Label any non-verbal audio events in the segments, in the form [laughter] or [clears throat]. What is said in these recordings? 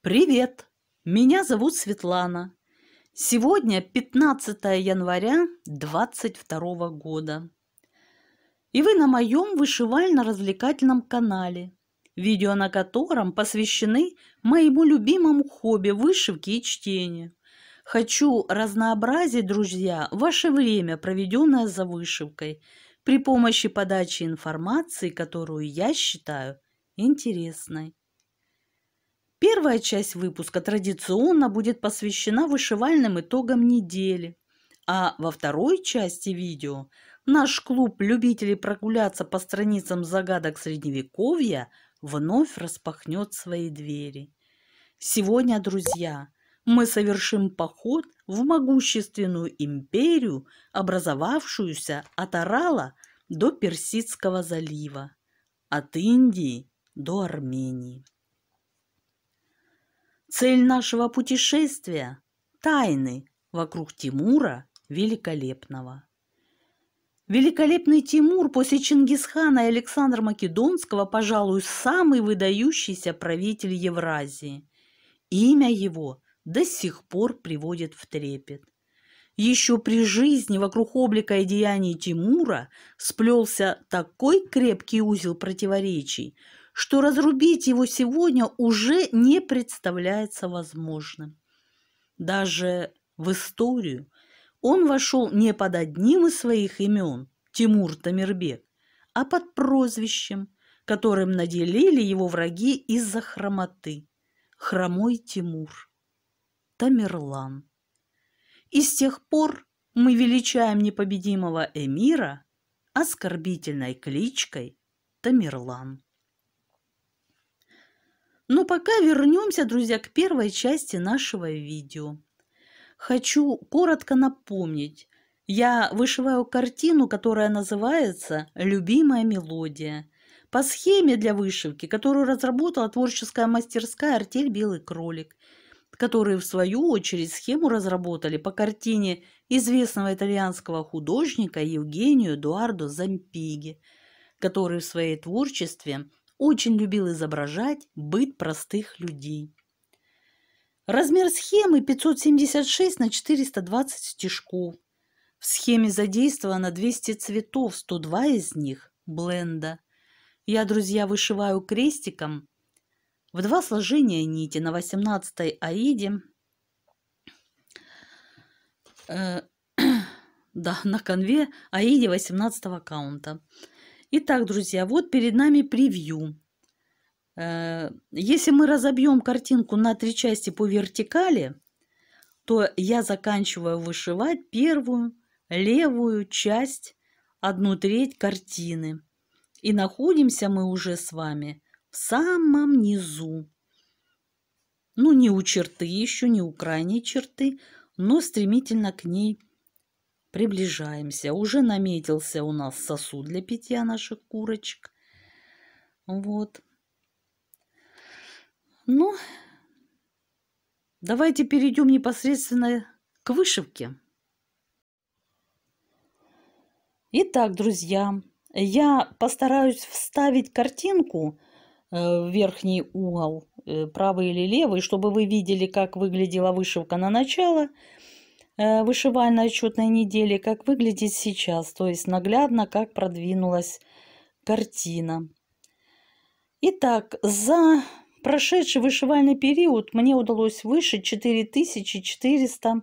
Привет! Меня зовут Светлана. Сегодня 15 января 22 года. И вы на моем вышивально-развлекательном канале, видео на котором посвящены моему любимому хобби вышивки и чтения. Хочу разнообразить, друзья, ваше время, проведенное за вышивкой, при помощи подачи информации, которую я считаю интересной. Первая часть выпуска традиционно будет посвящена вышивальным итогам недели, а во второй части видео наш клуб любителей прогуляться по страницам загадок Средневековья вновь распахнет свои двери. Сегодня, друзья, мы совершим поход в могущественную империю, образовавшуюся от Арала до Персидского залива, от Индии до Армении. Цель нашего путешествия – тайны вокруг Тимура Великолепного. Великолепный Тимур после Чингисхана и Александра Македонского, пожалуй, самый выдающийся правитель Евразии. Имя его до сих пор приводит в трепет. Еще при жизни вокруг облика и деяний Тимура сплелся такой крепкий узел противоречий – что разрубить его сегодня уже не представляется возможным. Даже в историю он вошел не под одним из своих имен, Тимур Тамирбек, а под прозвищем, которым наделили его враги из-за хромоты – Хромой Тимур, Тамерлан. И с тех пор мы величаем непобедимого эмира оскорбительной кличкой Тамерлан. Но ну, пока вернемся, друзья, к первой части нашего видео. Хочу коротко напомнить, я вышиваю картину, которая называется «Любимая мелодия» по схеме для вышивки, которую разработала творческая мастерская «Артель Белый кролик», которые, в свою очередь, схему разработали по картине известного итальянского художника Евгению Эдуардо Зампиги, который в своей творчестве очень любил изображать быт простых людей. Размер схемы 576 на 420 стежков. В схеме задействовано 200 цветов, 102 из них – бленда. Я, друзья, вышиваю крестиком в два сложения нити на 18-й аиде. Э, [clears throat] да, на конве аиде 18 го аккаунта. Итак, друзья, вот перед нами превью. Э, если мы разобьем картинку на три части по вертикали, то я заканчиваю вышивать первую левую часть, одну треть картины. И находимся мы уже с вами в самом низу. Ну, не у черты еще, не у крайней черты, но стремительно к ней Приближаемся. Уже наметился у нас сосуд для питья наших курочек. Вот. Ну, давайте перейдем непосредственно к вышивке. Итак, друзья, я постараюсь вставить картинку э, в верхний угол, э, правый или левый, чтобы вы видели, как выглядела вышивка на начало – Э, вышивальной отчетной недели, как выглядит сейчас, то есть наглядно, как продвинулась картина. Итак, за прошедший вышивальный период мне удалось вышить 4400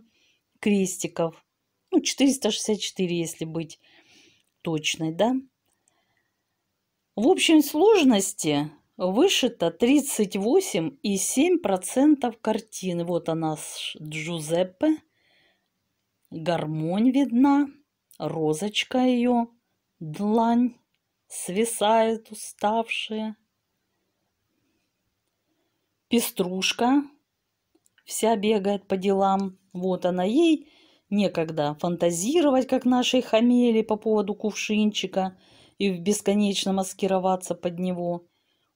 крестиков. Ну, 464, если быть точной, да? В общей сложности вышито 38,7% картины. Вот она Джузеппе – гармонь видна, розочка ее, длань свисает уставшая. Пеструшка вся бегает по делам. Вот она ей некогда фантазировать, как нашей хамели по поводу кувшинчика и бесконечно маскироваться под него.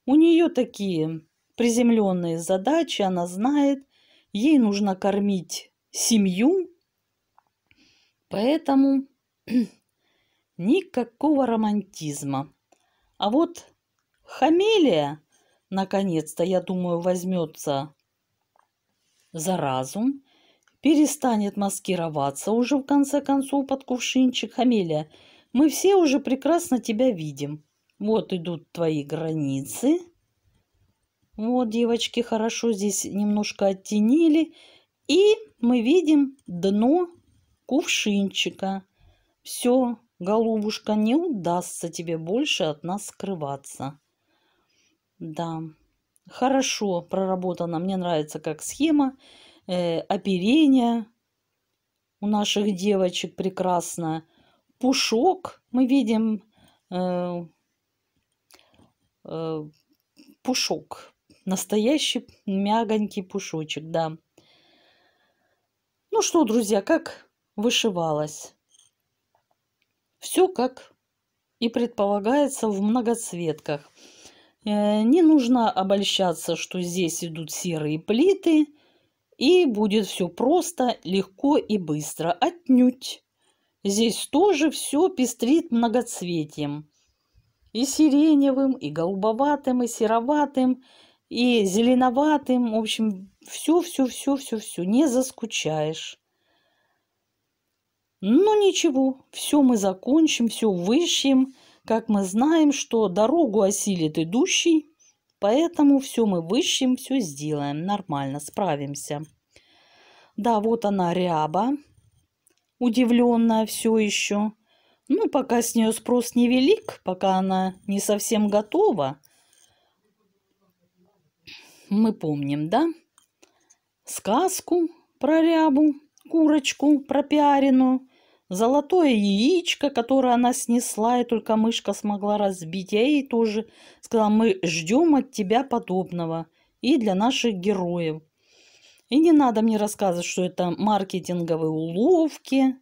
У нее такие приземленные задачи, она знает, ей нужно кормить семью, Поэтому [clears throat] никакого романтизма. А вот хамелия, наконец-то, я думаю, возьмется за разум, перестанет маскироваться уже в конце концов под кувшинчик. Хамелия, мы все уже прекрасно тебя видим. Вот идут твои границы. Вот, девочки, хорошо здесь немножко оттенили. И мы видим дно кувшинчика. Все, голубушка, не удастся тебе больше от нас скрываться. Да, хорошо проработана. Мне нравится как схема. Э, оперение у наших девочек прекрасно. Пушок мы видим. Э, э, пушок. Настоящий мягонький пушочек, да. Ну что, друзья, как вышивалось Все как и предполагается в многоцветках. Э, не нужно обольщаться, что здесь идут серые плиты, и будет все просто, легко и быстро. Отнюдь. Здесь тоже все пестрит многоцветием. И сиреневым, и голубоватым, и сероватым, и зеленоватым. В общем, все-все-все-все-все. Не заскучаешь. Ну ничего, все мы закончим, все вышьем, как мы знаем, что дорогу осилит идущий, поэтому все мы вышьем, все сделаем, нормально, справимся. Да, вот она ряба, удивленная все еще. Ну, пока с нее спрос невелик, пока она не совсем готова. Мы помним, да? Сказку про рябу, курочку пропиаренную, Золотое яичко, которое она снесла, и только мышка смогла разбить. Я ей тоже сказала, мы ждем от тебя подобного и для наших героев. И не надо мне рассказывать, что это маркетинговые уловки,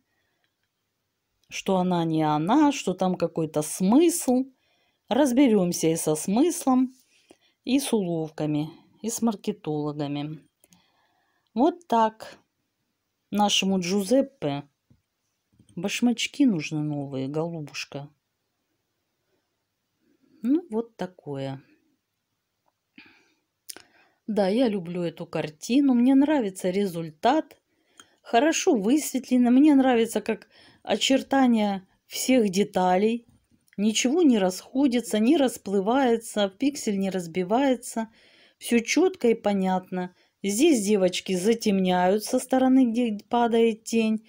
что она не она, что там какой-то смысл. Разберемся и со смыслом, и с уловками, и с маркетологами. Вот так нашему Джузеппе Башмачки нужны новые, голубушка. Ну, вот такое. Да, я люблю эту картину. Мне нравится результат. Хорошо высветлено. Мне нравится, как очертания всех деталей. Ничего не расходится, не расплывается, пиксель не разбивается. Все четко и понятно. Здесь девочки затемняют со стороны, где падает тень.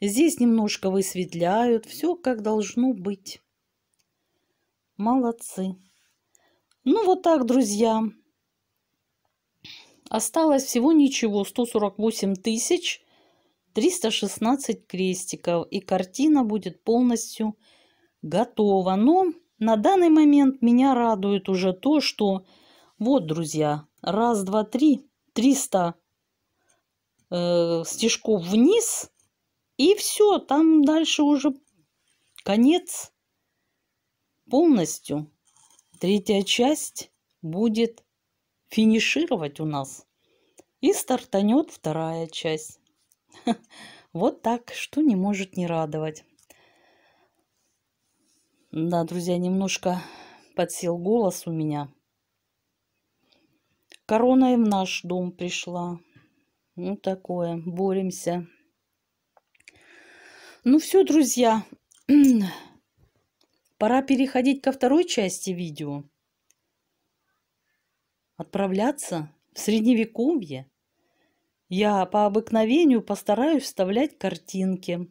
Здесь немножко высветляют. Все как должно быть. Молодцы. Ну вот так, друзья. Осталось всего ничего. 148 тысяч 316 крестиков. И картина будет полностью готова. Но на данный момент меня радует уже то, что... Вот, друзья, раз, два, три, 300 э, стежков вниз – и все, там дальше уже конец полностью. Третья часть будет финишировать у нас. И стартанет вторая часть. [laughs] Вот так, что не может не радовать. Да, друзья, немножко подсел голос у меня. Корона и в наш дом пришла. Ну, такое, боремся. Ну все, друзья, пора переходить ко второй части видео. Отправляться в средневековье. Я по обыкновению постараюсь вставлять картинки,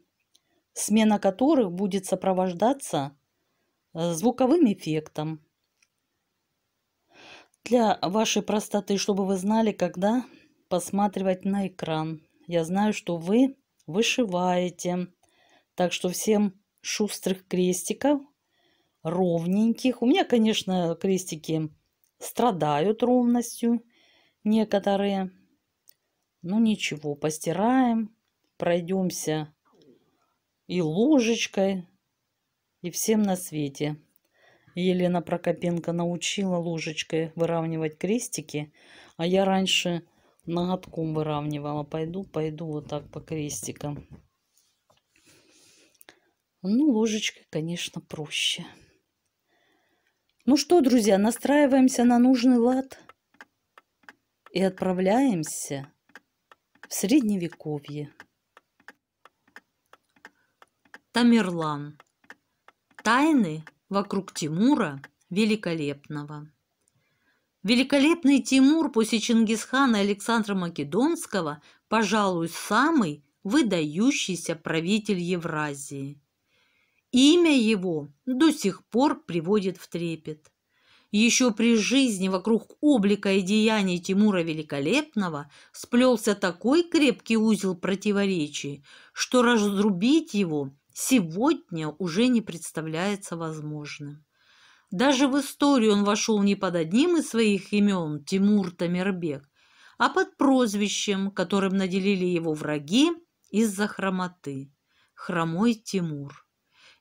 смена которых будет сопровождаться э, звуковым эффектом. Для вашей простоты, чтобы вы знали, когда посматривать на экран. Я знаю, что вы вышиваете так что всем шустрых крестиков, ровненьких. У меня, конечно, крестики страдают ровностью некоторые. Ну ничего, постираем, пройдемся и ложечкой, и всем на свете. Елена Прокопенко научила ложечкой выравнивать крестики, а я раньше ноготком выравнивала. Пойду, пойду вот так по крестикам. Ну, ложечкой, конечно, проще. Ну что, друзья, настраиваемся на нужный лад и отправляемся в Средневековье. Тамерлан. Тайны вокруг Тимура Великолепного. Великолепный Тимур после Чингисхана Александра Македонского, пожалуй, самый выдающийся правитель Евразии – Имя его до сих пор приводит в трепет. Еще при жизни вокруг облика и деяний Тимура Великолепного сплелся такой крепкий узел противоречий, что разрубить его сегодня уже не представляется возможным. Даже в историю он вошел не под одним из своих имен Тимур Тамербек, а под прозвищем, которым наделили его враги из-за хромоты – Хромой Тимур.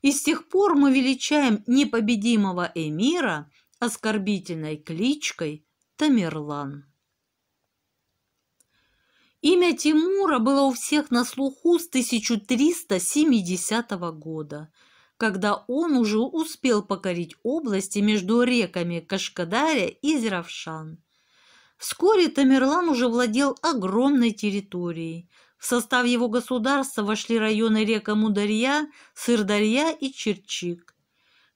И с тех пор мы величаем непобедимого эмира оскорбительной кличкой Тамерлан. Имя Тимура было у всех на слуху с 1370 года, когда он уже успел покорить области между реками Кашкадаря и Зеравшан. Вскоре Тамерлан уже владел огромной территорией – в состав его государства вошли районы река Мударья, Сырдарья и Черчик.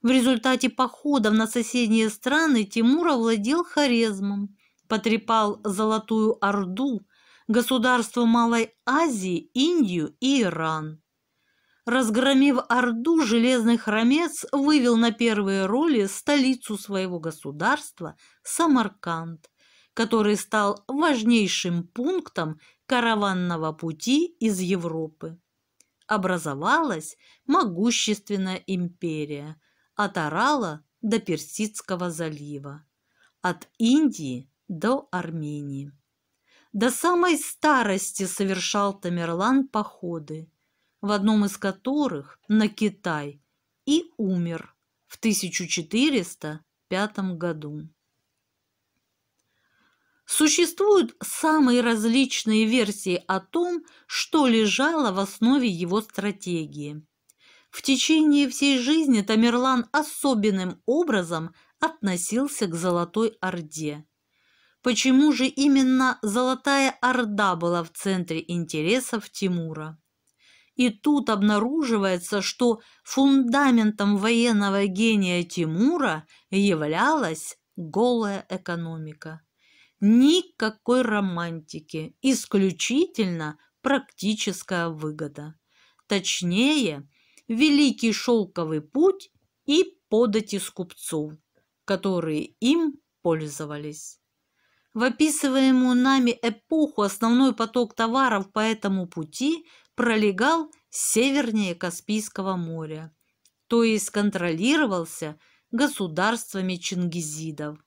В результате походов на соседние страны Тимур овладел Хорезмом, потрепал Золотую Орду, государство Малой Азии, Индию и Иран. Разгромив Орду, Железный Хромец вывел на первые роли столицу своего государства – Самарканд, который стал важнейшим пунктом караванного пути из Европы. Образовалась могущественная империя от Орала до Персидского залива, от Индии до Армении. До самой старости совершал Тамерлан походы, в одном из которых на Китай и умер в 1405 году. Существуют самые различные версии о том, что лежало в основе его стратегии. В течение всей жизни Тамерлан особенным образом относился к Золотой Орде. Почему же именно Золотая Орда была в центре интересов Тимура? И тут обнаруживается, что фундаментом военного гения Тимура являлась голая экономика. Никакой романтики, исключительно практическая выгода. Точнее, великий шелковый путь и подати скупцов, которые им пользовались. В описываемую нами эпоху основной поток товаров по этому пути пролегал севернее Каспийского моря, то есть контролировался государствами чингизидов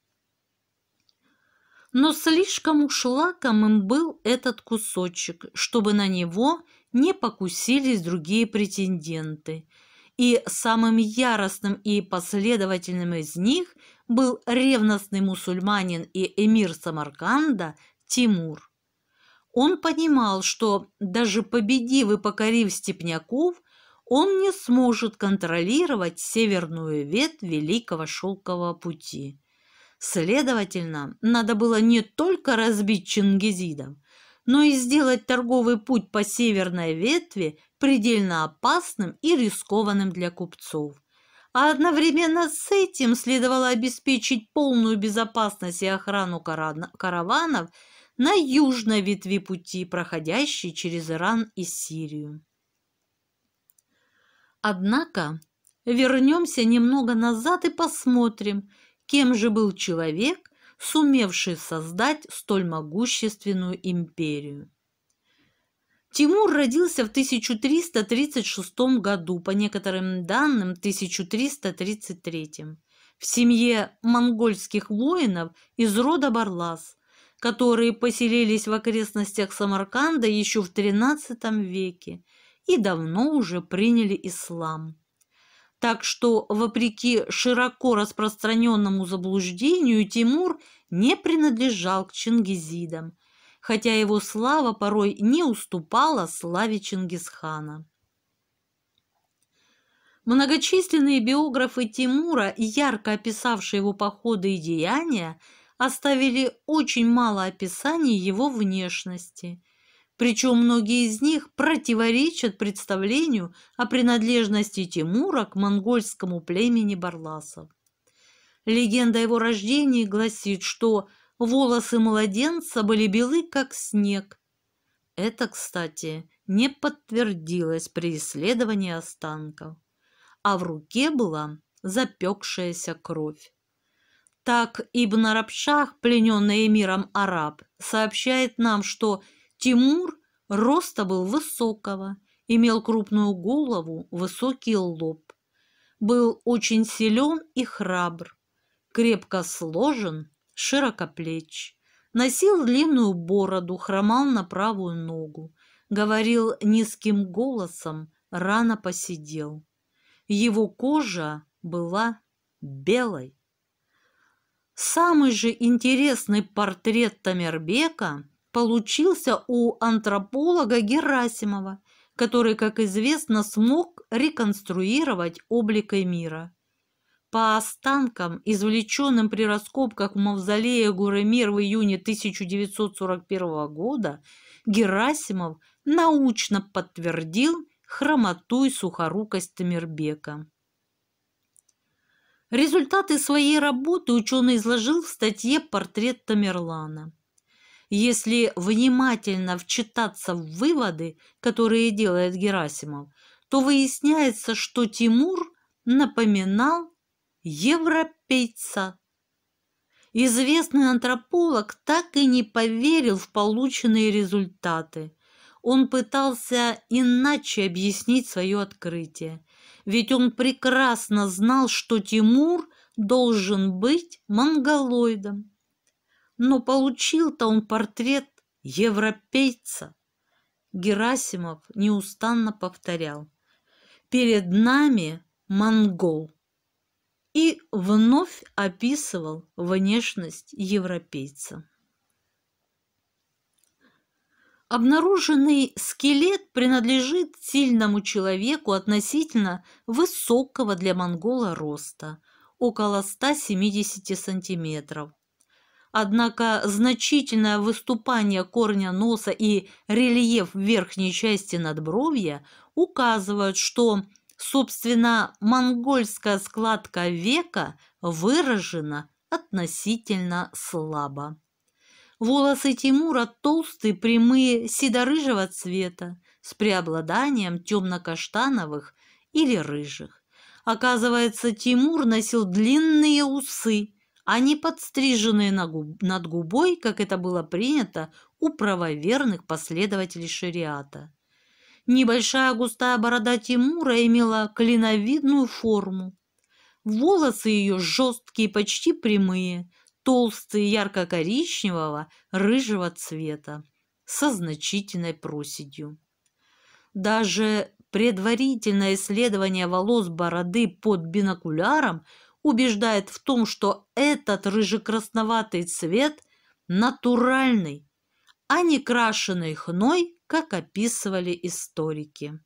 но слишком уж лакомым был этот кусочек, чтобы на него не покусились другие претенденты. И самым яростным и последовательным из них был ревностный мусульманин и эмир Самарканда Тимур. Он понимал, что даже победив и покорив степняков, он не сможет контролировать северную ветвь Великого Шелкового Пути. Следовательно, надо было не только разбить Чингизидов, но и сделать торговый путь по северной ветви предельно опасным и рискованным для купцов. А одновременно с этим следовало обеспечить полную безопасность и охрану караванов на южной ветви пути, проходящей через Иран и Сирию. Однако вернемся немного назад и посмотрим – Кем же был человек, сумевший создать столь могущественную империю? Тимур родился в 1336 году, по некоторым данным 1333, в семье монгольских воинов из рода Барлас, которые поселились в окрестностях Самарканда еще в XIII веке и давно уже приняли ислам. Так что, вопреки широко распространенному заблуждению, Тимур не принадлежал к чингизидам, хотя его слава порой не уступала славе Чингисхана. Многочисленные биографы Тимура, ярко описавшие его походы и деяния, оставили очень мало описаний его внешности – причем многие из них противоречат представлению о принадлежности Тимура к монгольскому племени Барласов. Легенда его рождения гласит, что волосы младенца были белы, как снег. Это, кстати, не подтвердилось при исследовании останков, а в руке была запекшаяся кровь. Так Ибн Арабшах, плененный эмиром араб, сообщает нам, что Тимур роста был высокого, имел крупную голову, высокий лоб. Был очень силен и храбр, крепко сложен, широкоплеч. Носил длинную бороду, хромал на правую ногу. Говорил низким голосом, рано посидел. Его кожа была белой. Самый же интересный портрет Тамербека – получился у антрополога Герасимова, который, как известно, смог реконструировать облик мира. По останкам, извлеченным при раскопках в мавзолее Гуремир в июне 1941 года, Герасимов научно подтвердил хромоту и сухорукость Тамирбека. Результаты своей работы ученый изложил в статье «Портрет Тамерлана». Если внимательно вчитаться в выводы, которые делает Герасимов, то выясняется, что Тимур напоминал европейца. Известный антрополог так и не поверил в полученные результаты. Он пытался иначе объяснить свое открытие, ведь он прекрасно знал, что Тимур должен быть монголоидом. Но получил-то он портрет европейца. Герасимов неустанно повторял. Перед нами монгол. И вновь описывал внешность европейца. Обнаруженный скелет принадлежит сильному человеку относительно высокого для монгола роста – около 170 сантиметров, Однако значительное выступание корня носа и рельеф верхней части надбровья указывают, что, собственно, монгольская складка века выражена относительно слабо. Волосы Тимура толстые, прямые, седорыжего цвета, с преобладанием темно-каштановых или рыжих. Оказывается, Тимур носил длинные усы, а не подстриженные над губой, как это было принято у правоверных последователей шариата. Небольшая густая борода Тимура имела клиновидную форму. Волосы ее жесткие, почти прямые, толстые, ярко-коричневого, рыжего цвета, со значительной проседью. Даже предварительное исследование волос бороды под бинокуляром убеждает в том, что этот рыжекрасноватый цвет натуральный, а не крашеный хной, как описывали историки.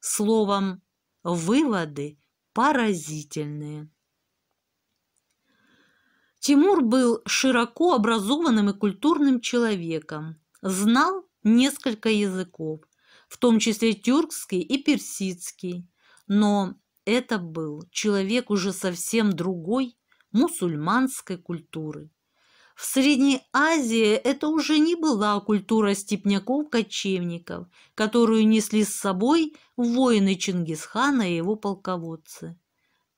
Словом, выводы поразительные. Тимур был широко образованным и культурным человеком, знал несколько языков, в том числе тюркский и персидский, но это был человек уже совсем другой мусульманской культуры. В Средней Азии это уже не была культура степняков-кочевников, которую несли с собой воины Чингисхана и его полководцы.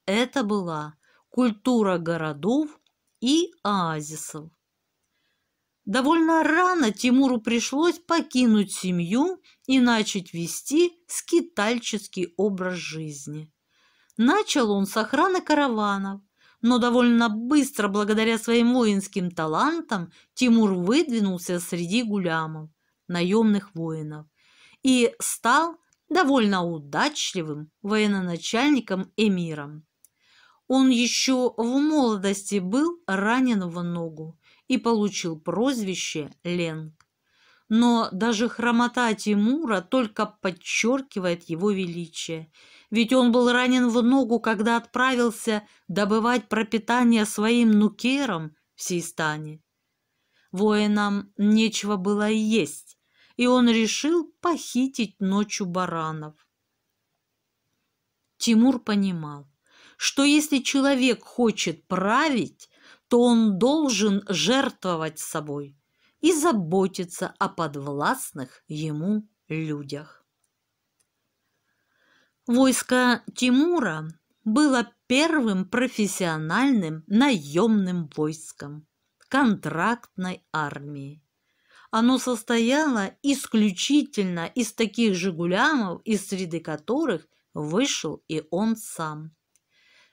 Это была культура городов и оазисов. Довольно рано Тимуру пришлось покинуть семью и начать вести скитальческий образ жизни. Начал он с охраны караванов, но довольно быстро, благодаря своим воинским талантам, Тимур выдвинулся среди гулямов, наемных воинов, и стал довольно удачливым военачальником начальником эмиром Он еще в молодости был ранен в ногу и получил прозвище Ленг. Но даже хромота Тимура только подчеркивает его величие – ведь он был ранен в ногу, когда отправился добывать пропитание своим нукерам в Сейстане. Воинам нечего было есть, и он решил похитить ночью баранов. Тимур понимал, что если человек хочет править, то он должен жертвовать собой и заботиться о подвластных ему людях. Войско Тимура было первым профессиональным наемным войском контрактной армии. Оно состояло исключительно из таких же гулямов, из среды которых вышел и он сам.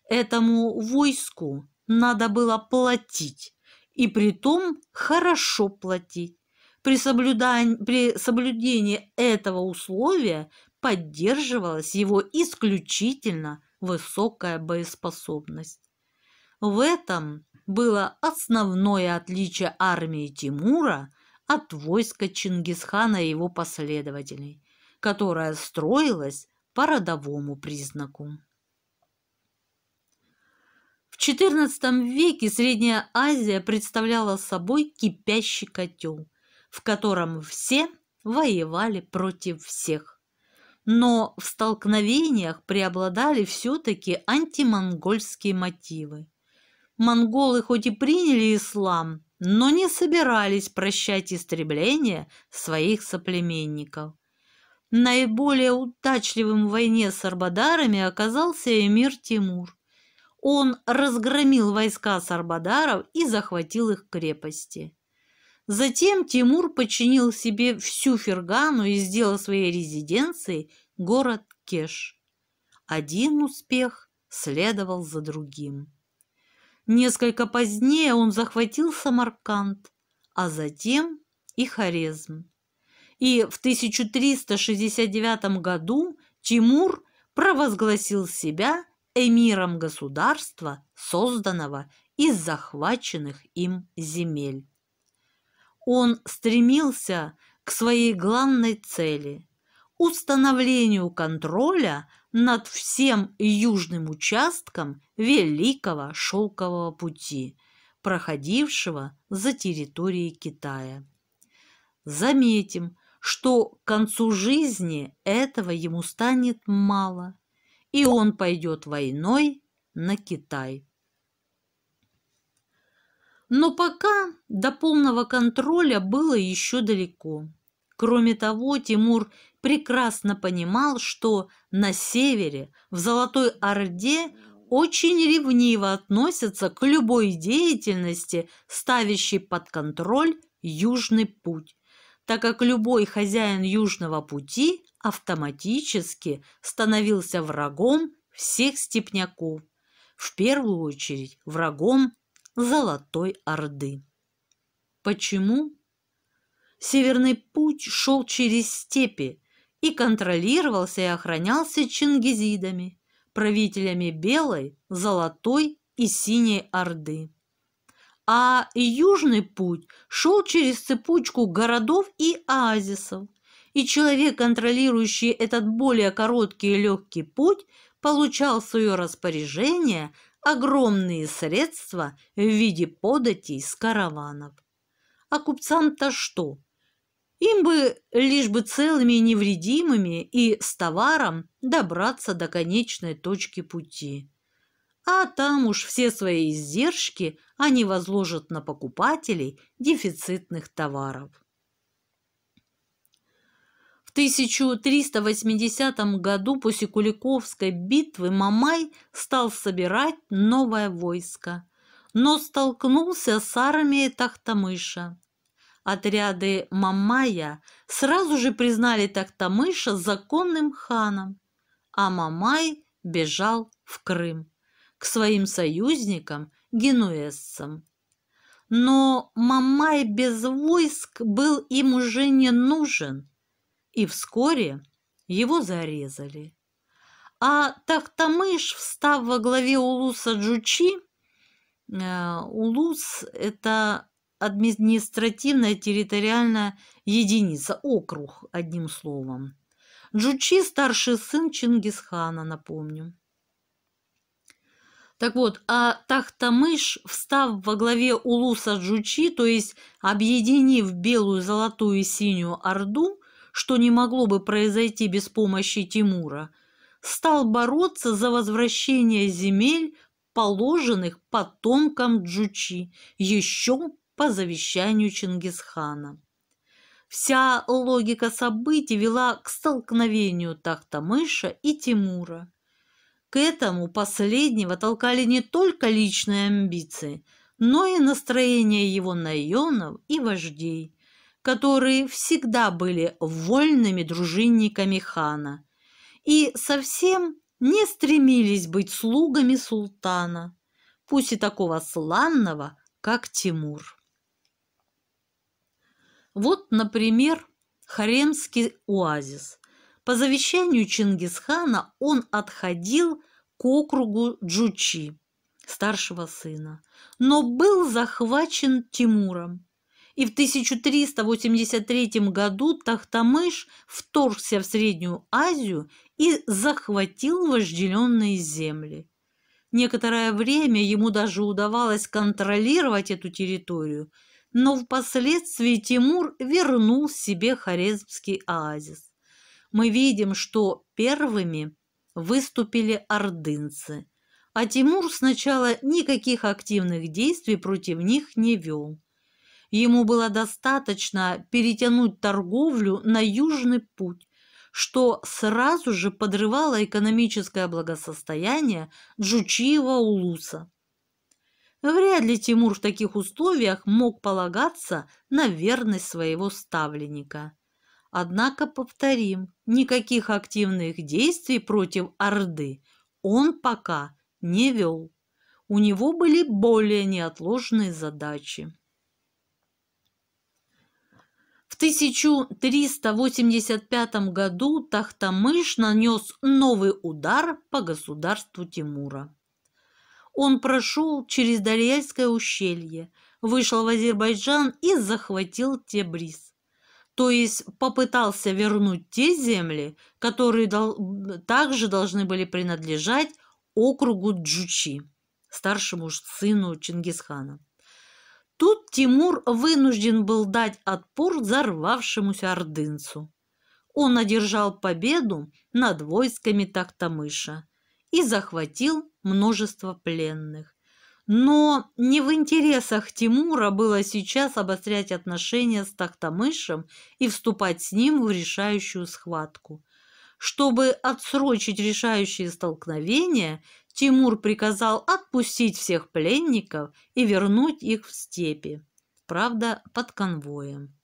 Этому войску надо было платить, и при том хорошо платить. При, соблюдан... при соблюдении этого условия поддерживалась его исключительно высокая боеспособность. В этом было основное отличие армии Тимура от войска Чингисхана и его последователей, которая строилась по родовому признаку. В XIV веке Средняя Азия представляла собой кипящий котел, в котором все воевали против всех но в столкновениях преобладали все-таки антимонгольские мотивы. Монголы хоть и приняли ислам, но не собирались прощать истребление своих соплеменников. Наиболее удачливым в войне с арбадарами оказался эмир Тимур. Он разгромил войска сарбадаров и захватил их крепости. Затем Тимур подчинил себе всю Фергану и сделал своей резиденцией город Кеш. Один успех следовал за другим. Несколько позднее он захватил Самарканд, а затем и Хорезм. И в 1369 году Тимур провозгласил себя эмиром государства, созданного из захваченных им земель. Он стремился к своей главной цели – установлению контроля над всем южным участком Великого Шелкового пути, проходившего за территорией Китая. Заметим, что к концу жизни этого ему станет мало, и он пойдет войной на Китай. Но пока до полного контроля было еще далеко. Кроме того, Тимур прекрасно понимал, что на севере, в Золотой Орде, очень ревниво относятся к любой деятельности, ставящей под контроль Южный путь, так как любой хозяин Южного пути автоматически становился врагом всех степняков, в первую очередь врагом Золотой Орды. Почему? Северный путь шел через степи и контролировался и охранялся чингизидами, правителями Белой, Золотой и Синей Орды. А южный путь шел через цепочку городов и оазисов, и человек, контролирующий этот более короткий и легкий путь, получал в свое распоряжение огромные средства в виде податей с караванов. А купцам-то что? Им бы лишь бы целыми и невредимыми и с товаром добраться до конечной точки пути. А там уж все свои издержки они возложат на покупателей дефицитных товаров. 1380 году после Куликовской битвы Мамай стал собирать новое войско, но столкнулся с армией Тахтамыша. Отряды Мамая сразу же признали Тахтамыша законным ханом, а Мамай бежал в Крым к своим союзникам генуэзцам. Но Мамай без войск был им уже не нужен – и вскоре его зарезали. А Тахтамыш, встав во главе Улуса Джучи, э, Улус – это административная территориальная единица, округ, одним словом. Джучи – старший сын Чингисхана, напомню. Так вот, а Тахтамыш, встав во главе Улуса Джучи, то есть объединив Белую, Золотую и Синюю Орду, что не могло бы произойти без помощи Тимура, стал бороться за возвращение земель, положенных потомкам Джучи, еще по завещанию Чингисхана. Вся логика событий вела к столкновению Тахтамыша и Тимура. К этому последнего толкали не только личные амбиции, но и настроение его наемов и вождей – которые всегда были вольными дружинниками хана и совсем не стремились быть слугами султана, пусть и такого сланного, как Тимур. Вот, например, Харемский оазис. По завещанию Чингисхана он отходил к округу Джучи, старшего сына, но был захвачен Тимуром и в 1383 году Тахтамыш вторгся в Среднюю Азию и захватил вожделенные земли. Некоторое время ему даже удавалось контролировать эту территорию, но впоследствии Тимур вернул себе Хорезмский оазис. Мы видим, что первыми выступили ордынцы, а Тимур сначала никаких активных действий против них не вел. Ему было достаточно перетянуть торговлю на южный путь, что сразу же подрывало экономическое благосостояние Джучиева Улуса. Вряд ли Тимур в таких условиях мог полагаться на верность своего ставленника. Однако, повторим, никаких активных действий против Орды он пока не вел. У него были более неотложные задачи. 1385 году Тахтамыш нанес новый удар по государству Тимура. Он прошел через Дарьяльское ущелье, вышел в Азербайджан и захватил Тебриз. То есть попытался вернуть те земли, которые дол также должны были принадлежать округу Джучи, старшему сыну Чингисхана. Тут Тимур вынужден был дать отпор взорвавшемуся ордынцу. Он одержал победу над войсками Тахтамыша и захватил множество пленных. Но не в интересах Тимура было сейчас обострять отношения с Тахтамышем и вступать с ним в решающую схватку. Чтобы отсрочить решающие столкновения, Тимур приказал отпустить всех пленников и вернуть их в степи, правда, под конвоем.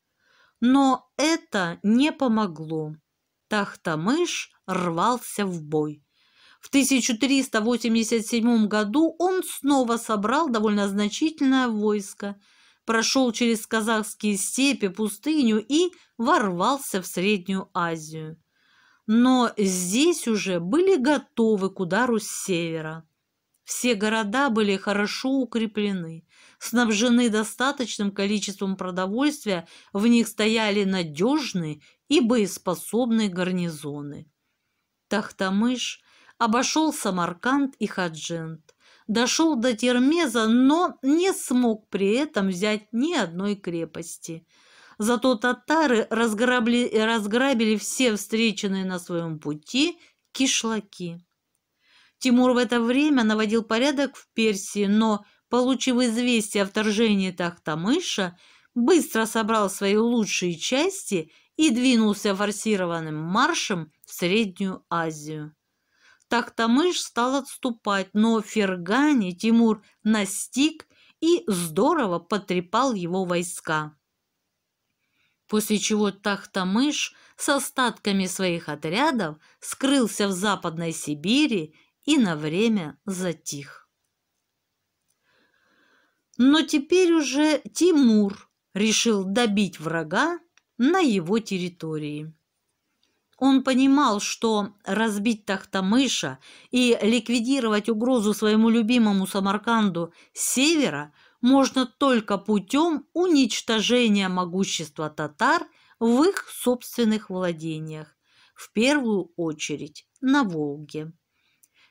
Но это не помогло. Тахтамыш рвался в бой. В 1387 году он снова собрал довольно значительное войско, прошел через казахские степи, пустыню и ворвался в Среднюю Азию но здесь уже были готовы к удару с севера. Все города были хорошо укреплены, снабжены достаточным количеством продовольствия, в них стояли надежные и боеспособные гарнизоны. Тахтамыш обошел Самарканд и Хаджент, дошел до Термеза, но не смог при этом взять ни одной крепости – Зато татары разграбли, разграбили все встреченные на своем пути кишлаки. Тимур в это время наводил порядок в Персии, но, получив известие о вторжении Тахтамыша, быстро собрал свои лучшие части и двинулся форсированным маршем в Среднюю Азию. Тахтамыш стал отступать, но в Фергане Тимур настиг и здорово потрепал его войска после чего Тахтамыш с остатками своих отрядов скрылся в Западной Сибири и на время затих. Но теперь уже Тимур решил добить врага на его территории. Он понимал, что разбить Тахтамыша и ликвидировать угрозу своему любимому Самарканду с севера – можно только путем уничтожения могущества татар в их собственных владениях, в первую очередь на Волге.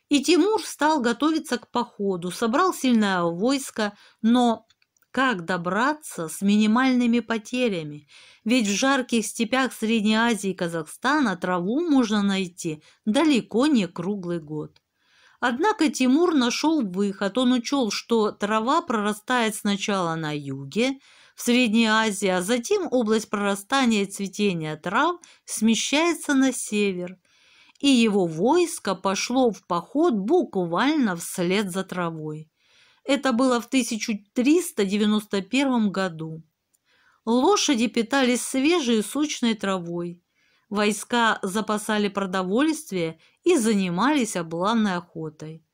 И Тимур стал готовиться к походу, собрал сильное войско, но как добраться с минимальными потерями? Ведь в жарких степях Средней Азии и Казахстана траву можно найти далеко не круглый год. Однако Тимур нашел выход. Он учел, что трава прорастает сначала на юге, в Средней Азии, а затем область прорастания и цветения трав смещается на север. И его войско пошло в поход буквально вслед за травой. Это было в 1391 году. Лошади питались свежей и сочной травой. Войска запасали продовольствие и занимались облавной охотой.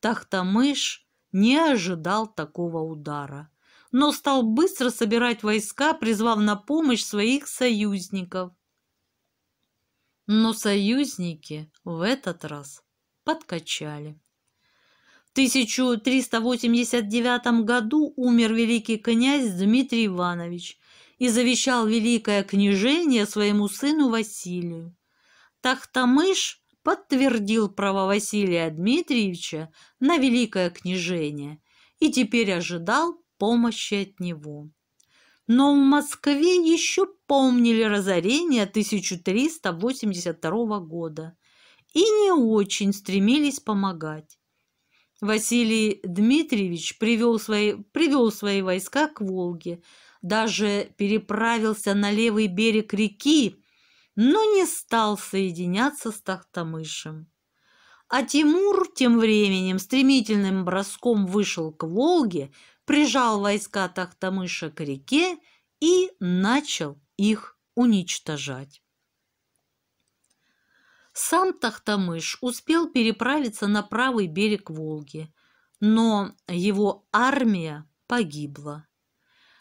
Тахтамыш не ожидал такого удара, но стал быстро собирать войска, призвав на помощь своих союзников. Но союзники в этот раз подкачали. В 1389 году умер великий князь Дмитрий Иванович и завещал великое княжение своему сыну Василию. Тахтамыш – подтвердил право Василия Дмитриевича на великое княжение и теперь ожидал помощи от него. Но в Москве еще помнили разорение 1382 года и не очень стремились помогать. Василий Дмитриевич привел свои, привел свои войска к Волге, даже переправился на левый берег реки но не стал соединяться с Тахтамышем. А Тимур тем временем стремительным броском вышел к Волге, прижал войска Тахтамыша к реке и начал их уничтожать. Сам Тахтамыш успел переправиться на правый берег Волги, но его армия погибла.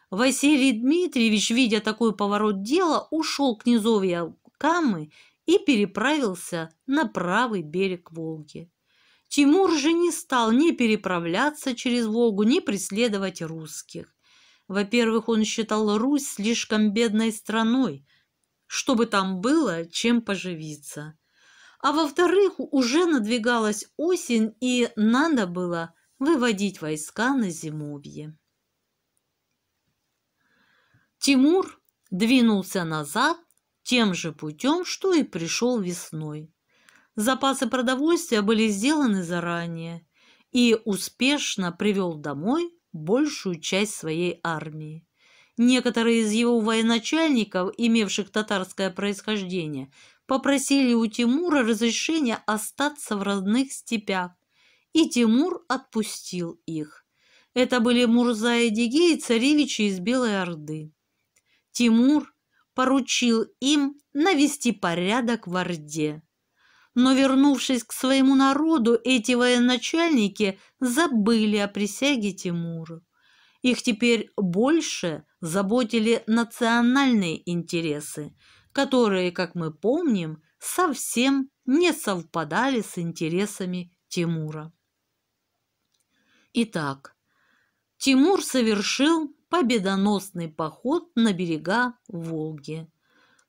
Василий Дмитриевич, видя такой поворот дела, ушел к низовьям Камы и переправился на правый берег Волги. Тимур же не стал ни переправляться через Волгу, ни преследовать русских. Во-первых, он считал Русь слишком бедной страной, чтобы там было чем поживиться. А во-вторых, уже надвигалась осень, и надо было выводить войска на зимовье. Тимур двинулся назад тем же путем, что и пришел весной. Запасы продовольствия были сделаны заранее и успешно привел домой большую часть своей армии. Некоторые из его военачальников, имевших татарское происхождение, попросили у Тимура разрешения остаться в родных степях, и Тимур отпустил их. Это были Мурза и Дигей, царевичи из Белой Орды. Тимур поручил им навести порядок в Орде. Но, вернувшись к своему народу, эти военачальники забыли о присяге Тимуру. Их теперь больше заботили национальные интересы, которые, как мы помним, совсем не совпадали с интересами Тимура. Итак, Тимур совершил победоносный поход на берега Волги.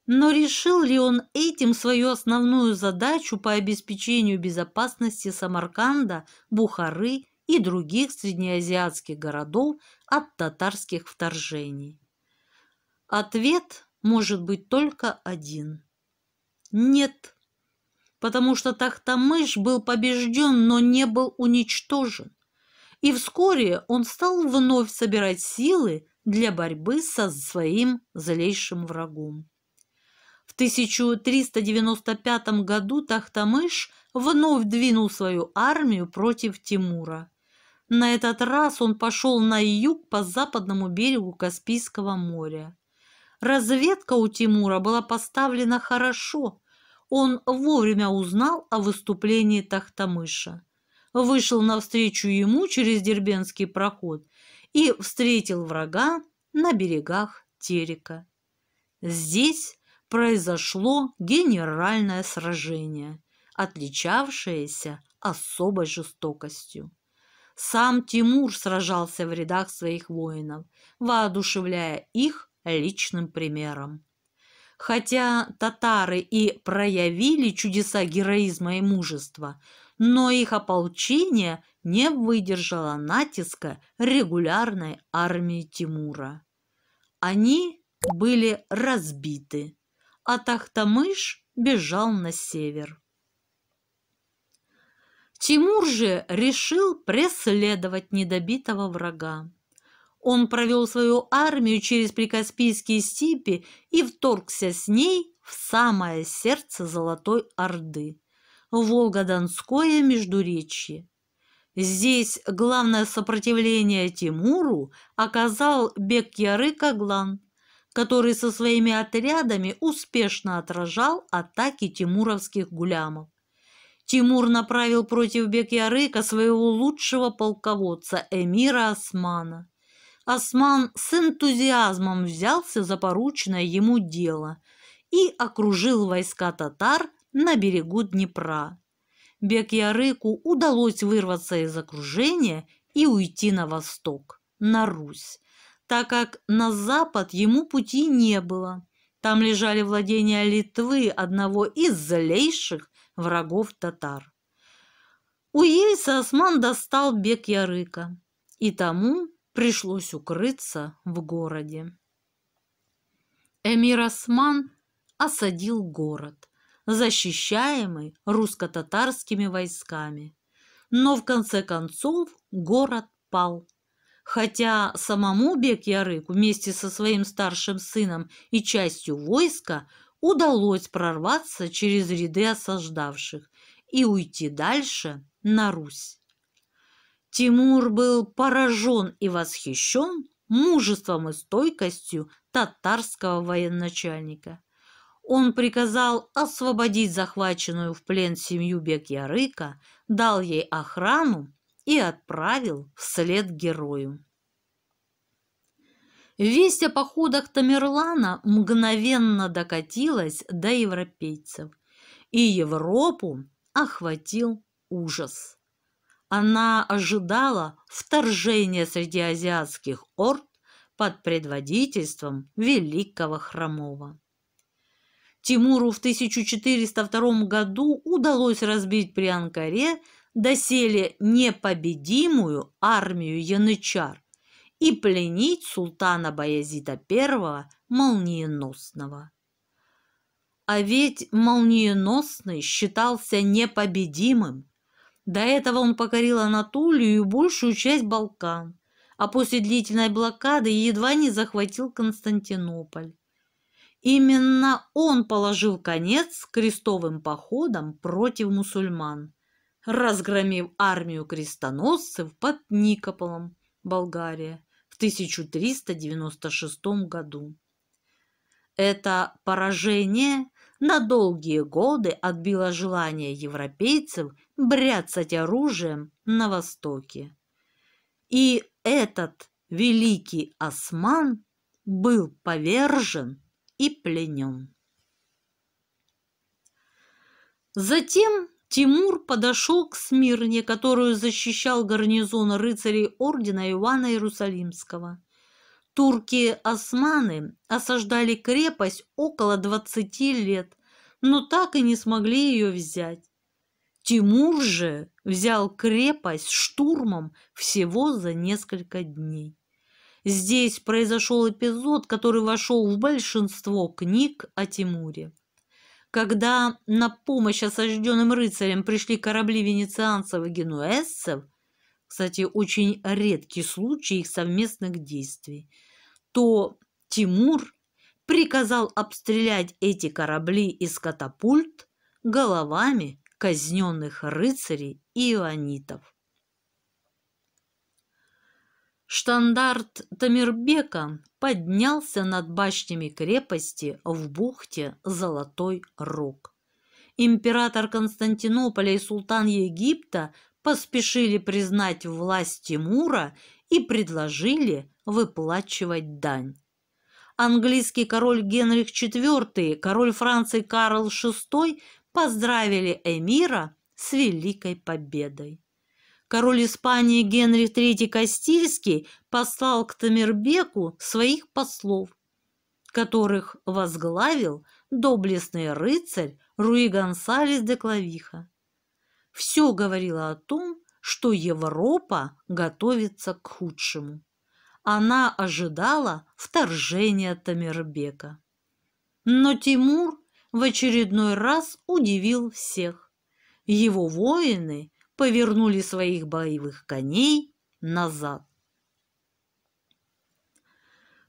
Но решил ли он этим свою основную задачу по обеспечению безопасности Самарканда, Бухары и других среднеазиатских городов от татарских вторжений? Ответ может быть только один. Нет, потому что Тахтамыш был побежден, но не был уничтожен и вскоре он стал вновь собирать силы для борьбы со своим злейшим врагом. В 1395 году Тахтамыш вновь двинул свою армию против Тимура. На этот раз он пошел на юг по западному берегу Каспийского моря. Разведка у Тимура была поставлена хорошо. Он вовремя узнал о выступлении Тахтамыша вышел навстречу ему через Дербенский проход и встретил врага на берегах Терека. Здесь произошло генеральное сражение, отличавшееся особой жестокостью. Сам Тимур сражался в рядах своих воинов, воодушевляя их личным примером. Хотя татары и проявили чудеса героизма и мужества, но их ополчение не выдержало натиска регулярной армии Тимура. Они были разбиты, а Тахтамыш бежал на север. Тимур же решил преследовать недобитого врага. Он провел свою армию через Прикаспийские степи и вторгся с ней в самое сердце Золотой Орды. Волго-Донское междуречье. Здесь главное сопротивление Тимуру оказал Бек-Яры-Каглан, который со своими отрядами успешно отражал атаки тимуровских гулямов. Тимур направил против Бек-Ярыка своего лучшего полководца эмира Османа. Осман с энтузиазмом взялся за порученное ему дело и окружил войска татар на берегу Днепра. Бекьярыку удалось вырваться из окружения и уйти на восток, на Русь, так как на запад ему пути не было. Там лежали владения Литвы, одного из злейших врагов татар. У Ельца осман достал бек и тому пришлось укрыться в городе. Эмир Осман осадил город – защищаемый русско-татарскими войсками. Но в конце концов город пал. Хотя самому Бек-Ярык вместе со своим старшим сыном и частью войска удалось прорваться через ряды осаждавших и уйти дальше на Русь. Тимур был поражен и восхищен мужеством и стойкостью татарского военачальника он приказал освободить захваченную в плен семью Бек-Ярыка, дал ей охрану и отправил вслед герою. Весть о походах Тамерлана мгновенно докатилась до европейцев, и Европу охватил ужас. Она ожидала вторжения среди азиатских орд под предводительством Великого Хромова. Тимуру в 1402 году удалось разбить при Анкаре доселе непобедимую армию янычар и пленить султана Баязита I молниеносного. А ведь молниеносный считался непобедимым. До этого он покорил Анатолию и большую часть Балкан, а после длительной блокады едва не захватил Константинополь. Именно он положил конец крестовым походам против мусульман, разгромив армию крестоносцев под Никополом, Болгария, в 1396 году. Это поражение на долгие годы отбило желание европейцев бряцать оружием на Востоке. И этот великий осман был повержен и пленен. Затем Тимур подошел к Смирне, которую защищал гарнизон рыцарей ордена Ивана Иерусалимского. Турки-османы осаждали крепость около 20 лет, но так и не смогли ее взять. Тимур же взял крепость штурмом всего за несколько дней. Здесь произошел эпизод, который вошел в большинство книг о Тимуре. Когда на помощь осажденным рыцарям пришли корабли венецианцев и генуэзцев, кстати, очень редкий случай их совместных действий, то Тимур приказал обстрелять эти корабли из катапульт головами казненных рыцарей и ионитов. Штандарт Тамирбека поднялся над башнями крепости в бухте Золотой Рог. Император Константинополя и султан Египта поспешили признать власть Тимура и предложили выплачивать дань. Английский король Генрих IV, король Франции Карл VI поздравили эмира с великой победой король Испании Генрих III Кастильский послал к Тамербеку своих послов, которых возглавил доблестный рыцарь Руи Гонсалес де Клавиха. Все говорило о том, что Европа готовится к худшему. Она ожидала вторжения Тамербека. Но Тимур в очередной раз удивил всех. Его воины повернули своих боевых коней назад.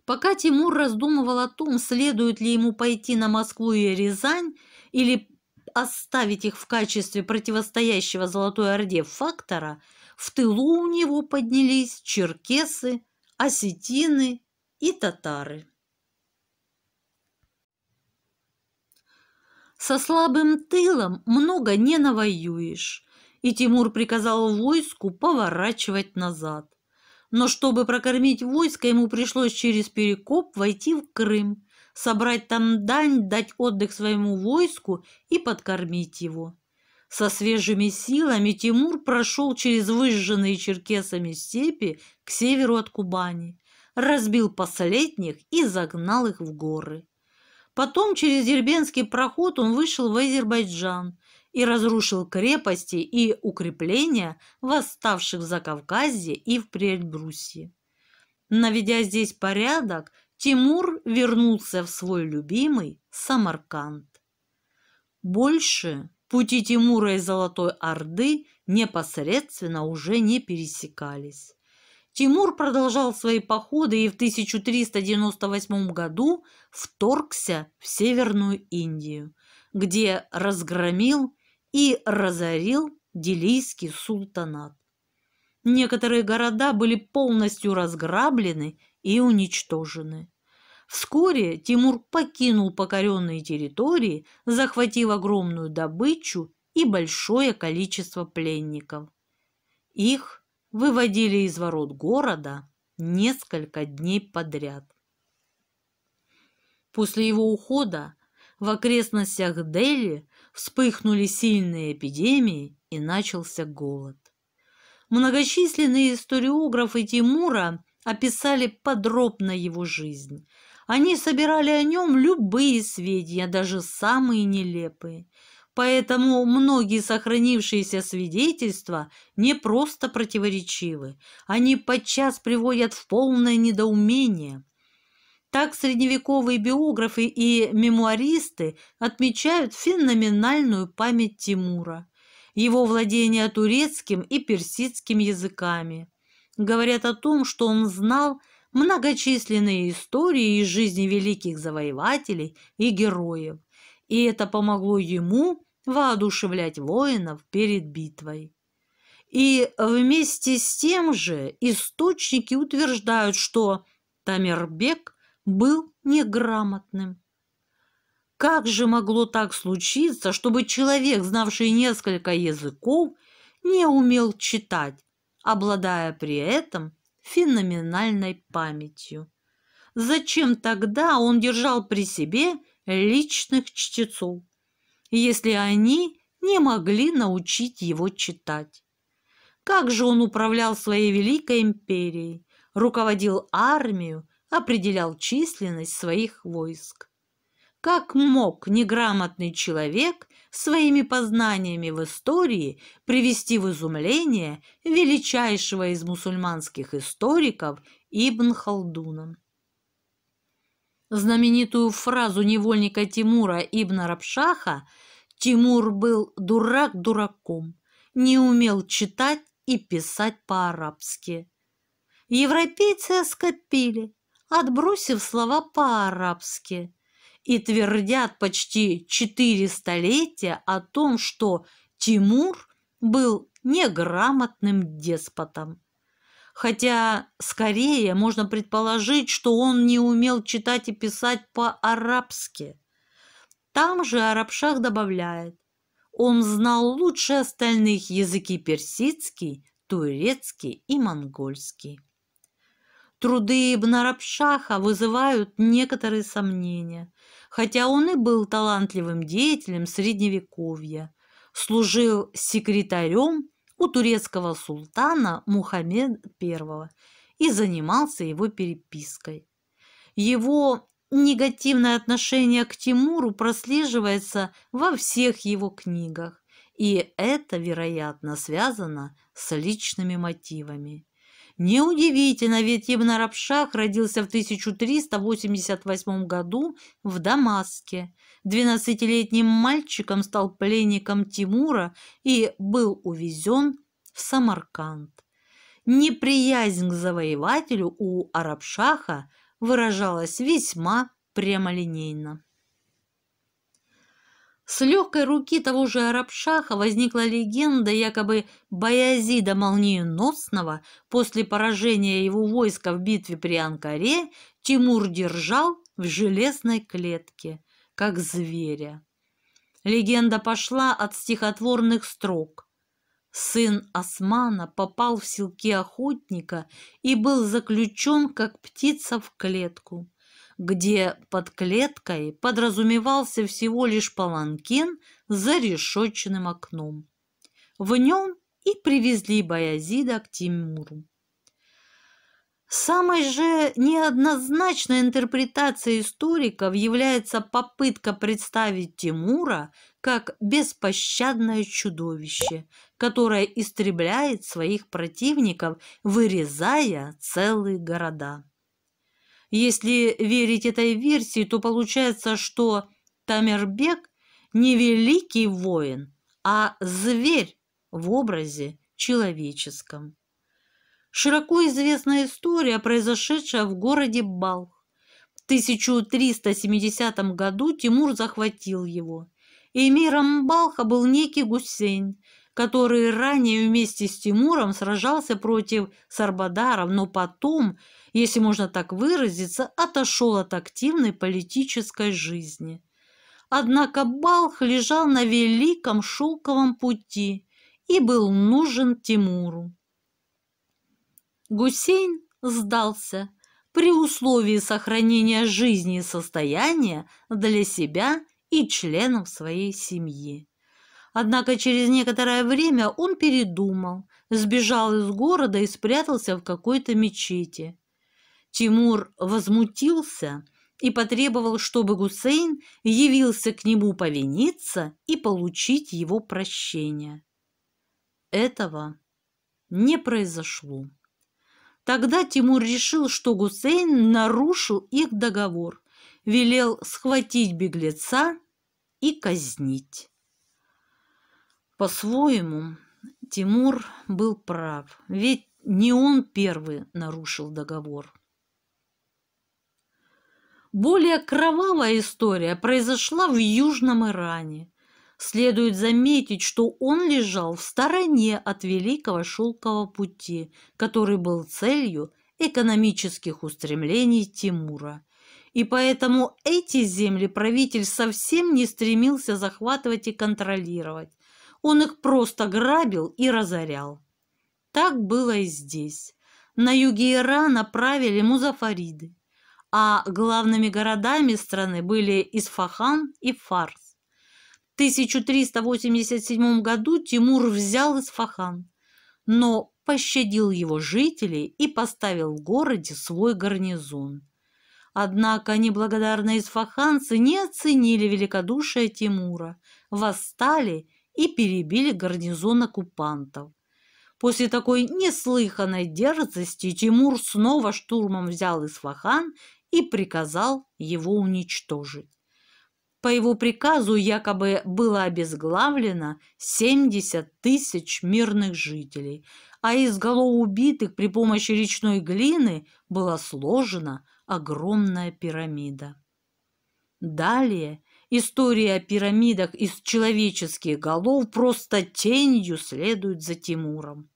Пока Тимур раздумывал о том, следует ли ему пойти на Москву и Рязань или оставить их в качестве противостоящего Золотой Орде фактора, в тылу у него поднялись черкесы, осетины и татары. Со слабым тылом много не навоюешь и Тимур приказал войску поворачивать назад. Но чтобы прокормить войско, ему пришлось через Перекоп войти в Крым, собрать там дань, дать отдых своему войску и подкормить его. Со свежими силами Тимур прошел через выжженные черкесами степи к северу от Кубани, разбил последних и загнал их в горы. Потом через Дербенский проход он вышел в Азербайджан, и разрушил крепости и укрепления, восставших в Закавказье и в Прельбрусье. Наведя здесь порядок, Тимур вернулся в свой любимый Самарканд. Больше пути Тимура и Золотой Орды непосредственно уже не пересекались. Тимур продолжал свои походы и в 1398 году вторгся в Северную Индию, где разгромил и разорил Делийский султанат. Некоторые города были полностью разграблены и уничтожены. Вскоре Тимур покинул покоренные территории, захватив огромную добычу и большое количество пленников. Их выводили из ворот города несколько дней подряд. После его ухода в окрестностях Дели вспыхнули сильные эпидемии и начался голод. Многочисленные историографы Тимура описали подробно его жизнь. Они собирали о нем любые сведения, даже самые нелепые. Поэтому многие сохранившиеся свидетельства не просто противоречивы, они подчас приводят в полное недоумение – так средневековые биографы и мемуаристы отмечают феноменальную память Тимура, его владение турецким и персидским языками. Говорят о том, что он знал многочисленные истории из жизни великих завоевателей и героев, и это помогло ему воодушевлять воинов перед битвой. И вместе с тем же источники утверждают, что Тамербек был неграмотным. Как же могло так случиться, чтобы человек, знавший несколько языков, не умел читать, обладая при этом феноменальной памятью? Зачем тогда он держал при себе личных чтецов, если они не могли научить его читать? Как же он управлял своей великой империей, руководил армию, определял численность своих войск. Как мог неграмотный человек своими познаниями в истории привести в изумление величайшего из мусульманских историков Ибн Халдуна? Знаменитую фразу невольника Тимура Ибн Рабшаха Тимур был дурак дураком, не умел читать и писать по-арабски. Европейцы оскопили – отбросив слова по-арабски, и твердят почти четыре столетия о том, что Тимур был неграмотным деспотом. Хотя, скорее, можно предположить, что он не умел читать и писать по-арабски. Там же Арабшах добавляет, он знал лучше остальных языки персидский, турецкий и монгольский. Труды ибн вызывают некоторые сомнения, хотя он и был талантливым деятелем Средневековья, служил секретарем у турецкого султана Мухаммед I и занимался его перепиской. Его негативное отношение к Тимуру прослеживается во всех его книгах, и это, вероятно, связано с личными мотивами. Неудивительно, ведь Ибн Рабшах родился в 1388 году в Дамаске. Двенадцатилетним мальчиком стал пленником Тимура и был увезен в Самарканд. Неприязнь к завоевателю у Арабшаха выражалась весьма прямолинейно. С легкой руки того же Арабшаха возникла легенда якобы Баязида Молниеносного после поражения его войска в битве при Анкаре Тимур держал в железной клетке, как зверя. Легенда пошла от стихотворных строк. Сын Османа попал в селки охотника и был заключен, как птица, в клетку где под клеткой подразумевался всего лишь паланкин за решетчатым окном. В нем и привезли Баязида к Тимуру. Самой же неоднозначной интерпретацией историков является попытка представить Тимура как беспощадное чудовище, которое истребляет своих противников, вырезая целые города. Если верить этой версии, то получается, что Тамербек не великий воин, а зверь в образе человеческом. Широко известна история, произошедшая в городе Балх. В 1370 году Тимур захватил его. Эмиром Балха был некий Гусейн, который ранее вместе с Тимуром сражался против Сарбадаров, но потом – если можно так выразиться, отошел от активной политической жизни. Однако Балх лежал на великом шелковом пути и был нужен Тимуру. Гусейн сдался при условии сохранения жизни и состояния для себя и членов своей семьи. Однако через некоторое время он передумал, сбежал из города и спрятался в какой-то мечети. Тимур возмутился и потребовал, чтобы Гусейн явился к нему повиниться и получить его прощение. Этого не произошло. Тогда Тимур решил, что Гусейн нарушил их договор, велел схватить беглеца и казнить. По-своему, Тимур был прав, ведь не он первый нарушил договор. Более кровавая история произошла в Южном Иране. Следует заметить, что он лежал в стороне от Великого Шелкового пути, который был целью экономических устремлений Тимура. И поэтому эти земли правитель совсем не стремился захватывать и контролировать. Он их просто грабил и разорял. Так было и здесь. На юге Ирана правили музафариды а главными городами страны были Исфахан и Фарс. В 1387 году Тимур взял Исфахан, но пощадил его жителей и поставил в городе свой гарнизон. Однако неблагодарные исфаханцы не оценили великодушие Тимура, восстали и перебили гарнизон оккупантов. После такой неслыханной дерзости Тимур снова штурмом взял Исфахан и приказал его уничтожить. По его приказу якобы было обезглавлено 70 тысяч мирных жителей, а из голов убитых при помощи речной глины была сложена огромная пирамида. Далее история о пирамидах из человеческих голов просто тенью следует за Тимуром.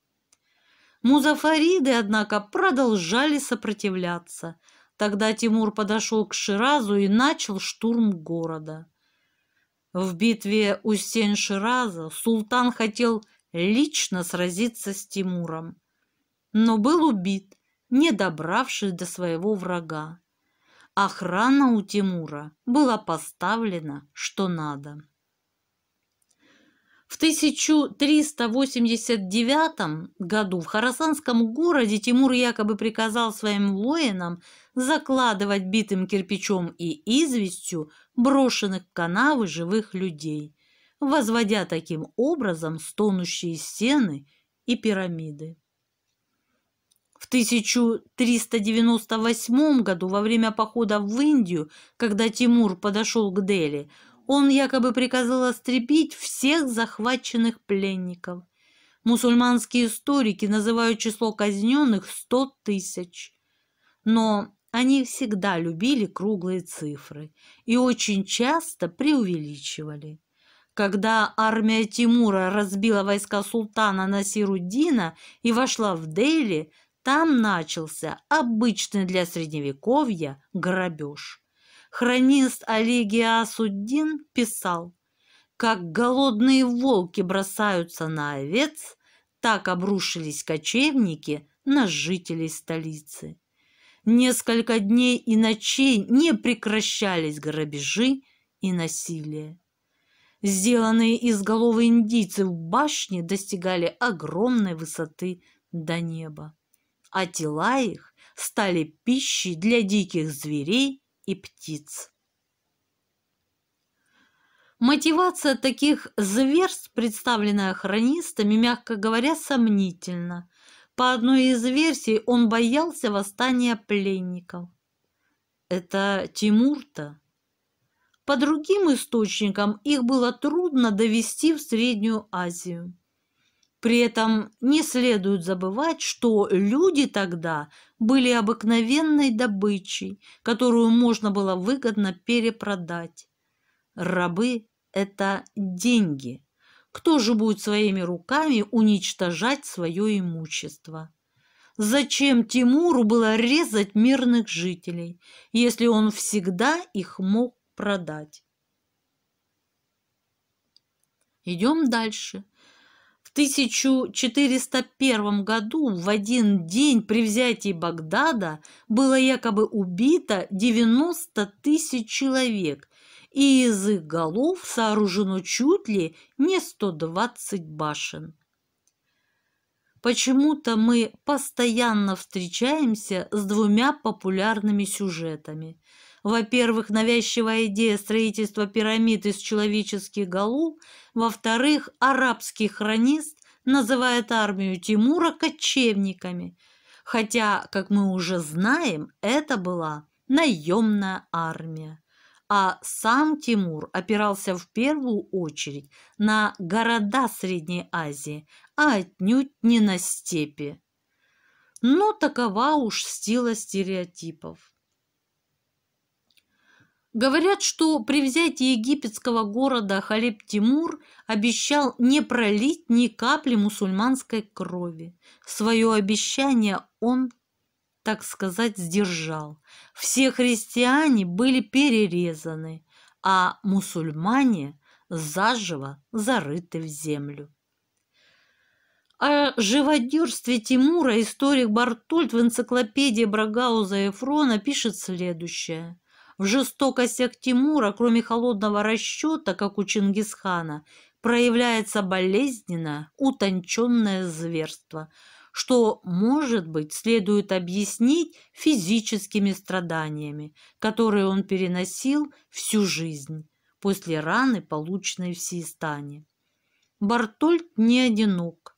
Музафариды, однако, продолжали сопротивляться – Тогда Тимур подошел к Ширазу и начал штурм города. В битве у стен Шираза султан хотел лично сразиться с Тимуром, но был убит, не добравшись до своего врага. Охрана у Тимура была поставлена что надо. В 1389 году в Харасанском городе Тимур якобы приказал своим воинам закладывать битым кирпичом и известью брошенных канавы живых людей, возводя таким образом стонущие стены и пирамиды. В 1398 году во время похода в Индию, когда Тимур подошел к Дели, он якобы приказал остребить всех захваченных пленников. Мусульманские историки называют число казненных 100 тысяч. Но они всегда любили круглые цифры и очень часто преувеличивали. Когда армия Тимура разбила войска султана Насируддина и вошла в Дели, там начался обычный для средневековья грабеж. Хронист Алигия Суддин писал, «Как голодные волки бросаются на овец, так обрушились кочевники на жителей столицы. Несколько дней и ночей не прекращались грабежи и насилие. Сделанные из головы индийцев башни достигали огромной высоты до неба, а тела их стали пищей для диких зверей и птиц. Мотивация таких зверств, представленная хронистами, мягко говоря, сомнительна. По одной из версий он боялся восстания пленников. Это Тимурта. По другим источникам их было трудно довести в Среднюю Азию. При этом не следует забывать, что люди тогда были обыкновенной добычей, которую можно было выгодно перепродать. Рабы – это деньги. Кто же будет своими руками уничтожать свое имущество? Зачем Тимуру было резать мирных жителей, если он всегда их мог продать? Идем дальше – 1401 году в один день при взятии Багдада было якобы убито 90 тысяч человек, и из их голов сооружено чуть ли не 120 башен. Почему-то мы постоянно встречаемся с двумя популярными сюжетами – во-первых, навязчивая идея строительства пирамид из человеческих голов. Во-вторых, арабский хронист называет армию Тимура кочевниками. Хотя, как мы уже знаем, это была наемная армия. А сам Тимур опирался в первую очередь на города Средней Азии, а отнюдь не на степи. Но такова уж стила стереотипов. Говорят, что при взятии египетского города Халеб-Тимур обещал не пролить ни капли мусульманской крови. Свое обещание он, так сказать, сдержал. Все христиане были перерезаны, а мусульмане заживо зарыты в землю. О живодерстве Тимура историк Бартольд в энциклопедии Брагауза и Фрона пишет следующее – в жестокостях Тимура, кроме холодного расчета, как у Чингисхана, проявляется болезненное, утонченное зверство, что, может быть, следует объяснить физическими страданиями, которые он переносил всю жизнь после раны, полученной в Сиестане. Бартольд не одинок.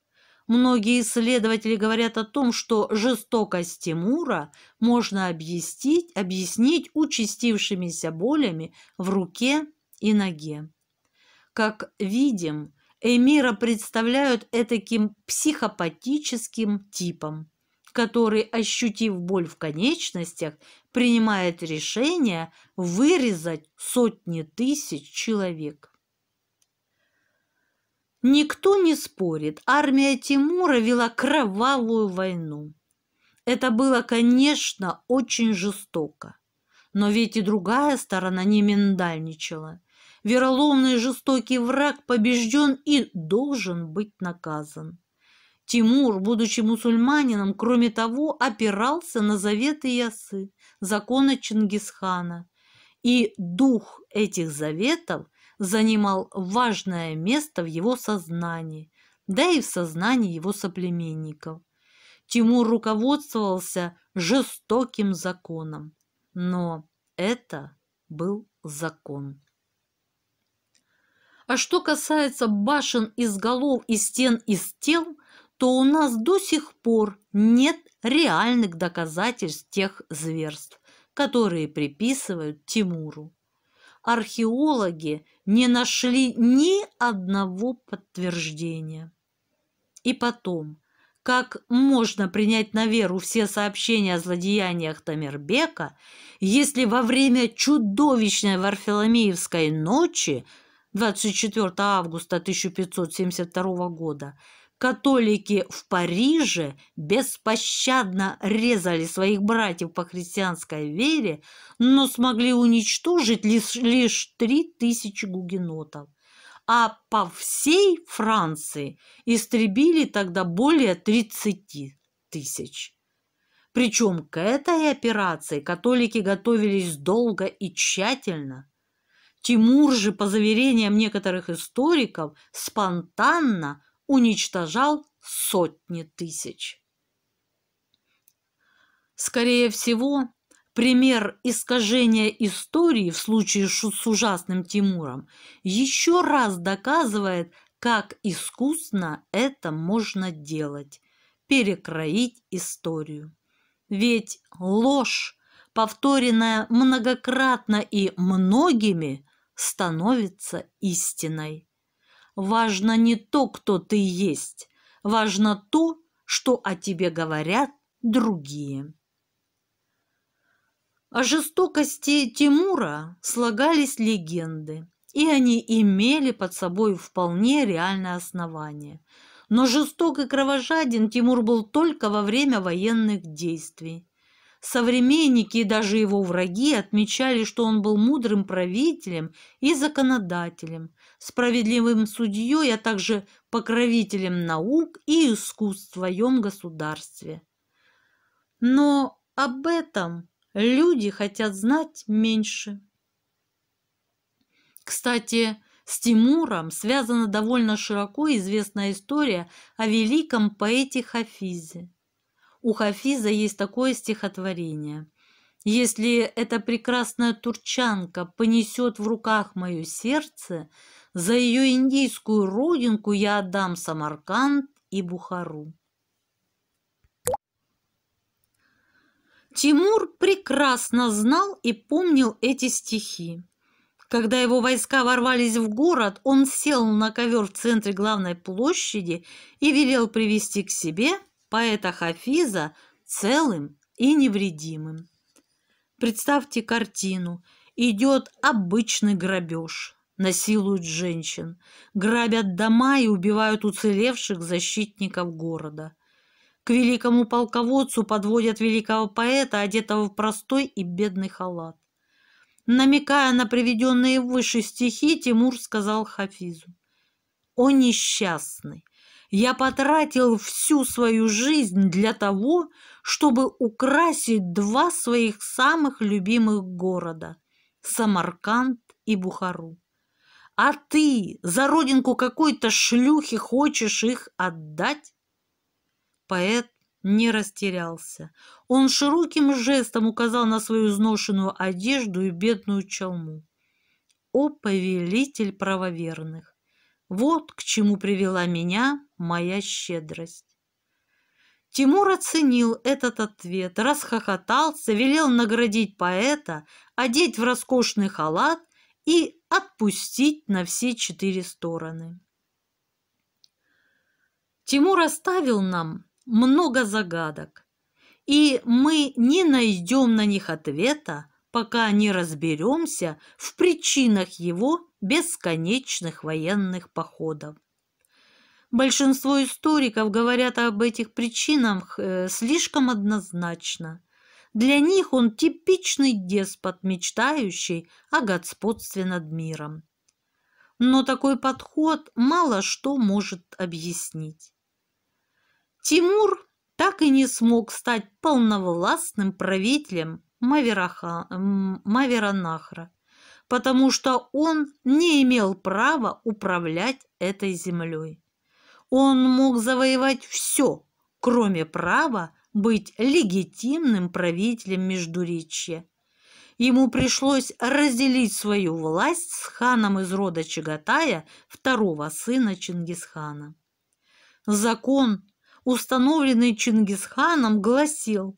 Многие исследователи говорят о том, что жестокость Тимура можно объяснить, объяснить участившимися болями в руке и ноге. Как видим, эмира представляют этаким психопатическим типом, который, ощутив боль в конечностях, принимает решение вырезать сотни тысяч человек. Никто не спорит, армия Тимура вела кровавую войну. Это было, конечно, очень жестоко. Но ведь и другая сторона не миндальничала. Вероломный жестокий враг побежден и должен быть наказан. Тимур, будучи мусульманином, кроме того, опирался на заветы Ясы, закона Чингисхана. И дух этих заветов – занимал важное место в его сознании, да и в сознании его соплеменников. Тимур руководствовался жестоким законом, но это был закон. А что касается башен из голов и стен из тел, то у нас до сих пор нет реальных доказательств тех зверств, которые приписывают Тимуру археологи не нашли ни одного подтверждения. И потом, как можно принять на веру все сообщения о злодеяниях Тамербека, если во время чудовищной Варфоломеевской ночи 24 августа 1572 года католики в Париже беспощадно резали своих братьев по христианской вере, но смогли уничтожить лишь, лишь 3000 гугенотов. А по всей Франции истребили тогда более 30 тысяч. Причем к этой операции католики готовились долго и тщательно. Тимур же, по заверениям некоторых историков, спонтанно – уничтожал сотни тысяч. Скорее всего, пример искажения истории в случае с ужасным Тимуром еще раз доказывает, как искусно это можно делать – перекроить историю. Ведь ложь, повторенная многократно и многими, становится истиной важно не то, кто ты есть, важно то, что о тебе говорят другие. О жестокости Тимура слагались легенды, и они имели под собой вполне реальное основание. Но жесток и кровожаден Тимур был только во время военных действий. Современники и даже его враги отмечали, что он был мудрым правителем и законодателем, справедливым судьей, а также покровителем наук и искусств в своем государстве. Но об этом люди хотят знать меньше. Кстати, с Тимуром связана довольно широко известная история о великом поэте Хафизе. У Хафиза есть такое стихотворение. «Если эта прекрасная турчанка понесет в руках мое сердце, за ее индийскую родинку я отдам Самарканд и Бухару. Тимур прекрасно знал и помнил эти стихи. Когда его войска ворвались в город, он сел на ковер в центре главной площади и велел привести к себе поэта Хафиза целым и невредимым. Представьте картину. Идет обычный грабеж насилуют женщин, грабят дома и убивают уцелевших защитников города. К великому полководцу подводят великого поэта, одетого в простой и бедный халат. Намекая на приведенные выше стихи, Тимур сказал Хафизу. «О несчастный! Я потратил всю свою жизнь для того, чтобы украсить два своих самых любимых города – Самарканд и Бухару. А ты за родинку какой-то шлюхи хочешь их отдать? Поэт не растерялся. Он широким жестом указал на свою изношенную одежду и бедную чалму. О, повелитель правоверных! Вот к чему привела меня моя щедрость. Тимур оценил этот ответ, расхохотался, велел наградить поэта, одеть в роскошный халат и отпустить на все четыре стороны. Тимур оставил нам много загадок, и мы не найдем на них ответа, пока не разберемся в причинах его бесконечных военных походов. Большинство историков говорят об этих причинах э, слишком однозначно. Для них он типичный деспот, мечтающий о господстве над миром. Но такой подход мало что может объяснить. Тимур так и не смог стать полновластным правителем Мавераха, Маверанахра, потому что он не имел права управлять этой землей. Он мог завоевать все, кроме права быть легитимным правителем Междуречья. Ему пришлось разделить свою власть с ханом из рода Чагатая, второго сына Чингисхана. Закон, установленный Чингисханом, гласил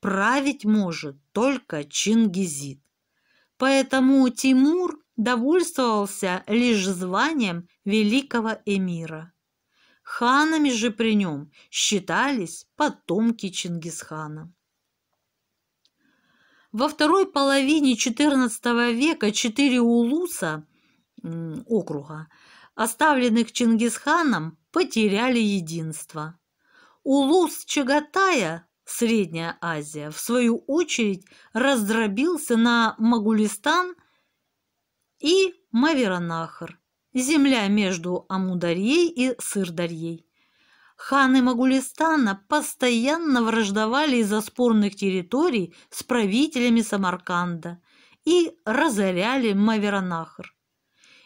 «править может только Чингизид». Поэтому Тимур довольствовался лишь званием великого эмира. Ханами же при нем считались потомки Чингисхана. Во второй половине XIV века четыре улуса округа, оставленных Чингисханом, потеряли единство. Улус Чагатая, Средняя Азия, в свою очередь раздробился на Магулистан и Маверанахар земля между Амударьей и Сырдарьей. Ханы Магулистана постоянно враждовали из-за спорных территорий с правителями Самарканда и разоряли Маверанахр.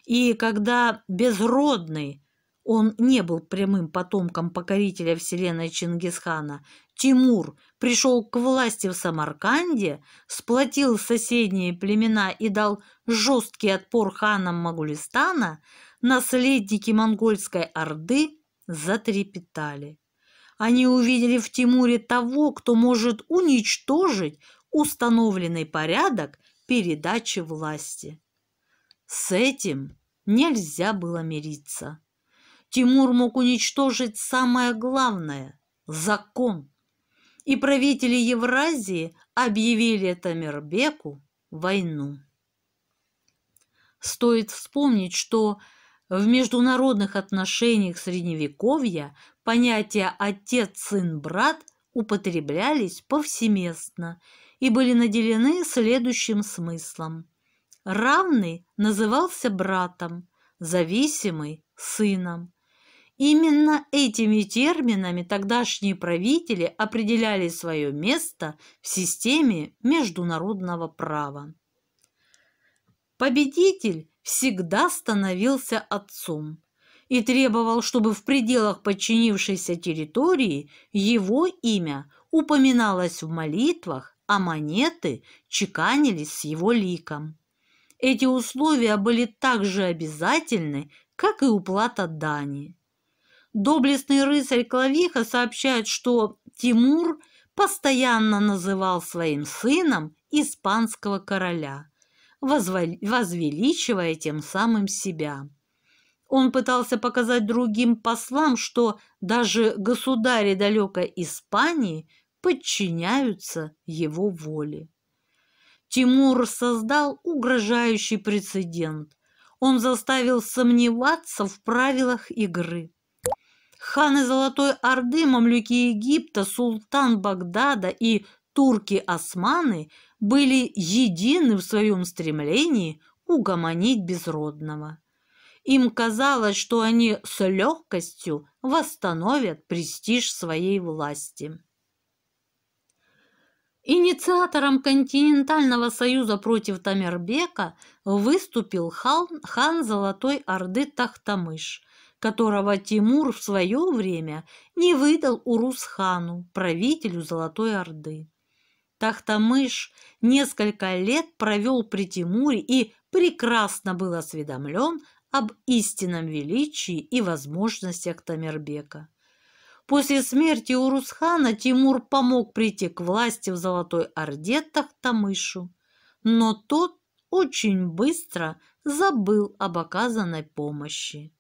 И когда безродный, он не был прямым потомком покорителя вселенной Чингисхана, Тимур пришел к власти в Самарканде, сплотил соседние племена и дал жесткий отпор ханам Магулистана, наследники монгольской орды затрепетали. Они увидели в Тимуре того, кто может уничтожить установленный порядок передачи власти. С этим нельзя было мириться. Тимур мог уничтожить самое главное – закон – и правители Евразии объявили Тамербеку войну. Стоит вспомнить, что в международных отношениях Средневековья понятия «отец», «сын», «брат» употреблялись повсеместно и были наделены следующим смыслом. Равный назывался братом, зависимый – сыном, Именно этими терминами тогдашние правители определяли свое место в системе международного права. Победитель всегда становился отцом и требовал, чтобы в пределах подчинившейся территории его имя упоминалось в молитвах, а монеты чеканились с его ликом. Эти условия были так же обязательны, как и уплата дани. Доблестный рыцарь Клавиха сообщает, что Тимур постоянно называл своим сыном испанского короля, возвеличивая тем самым себя. Он пытался показать другим послам, что даже государи далекой Испании подчиняются его воле. Тимур создал угрожающий прецедент. Он заставил сомневаться в правилах игры. Ханы Золотой Орды, мамлюки Египта, султан Багдада и турки-османы были едины в своем стремлении угомонить безродного. Им казалось, что они с легкостью восстановят престиж своей власти. Инициатором континентального союза против Тамербека выступил хан, хан Золотой Орды Тахтамыш – которого Тимур в свое время не выдал Урусхану, правителю Золотой Орды. Тахтамыш несколько лет провел при Тимуре и прекрасно был осведомлен об истинном величии и возможностях Тамербека. После смерти Урусхана Тимур помог прийти к власти в Золотой Орде Тахтамышу, но тот очень быстро забыл об оказанной помощи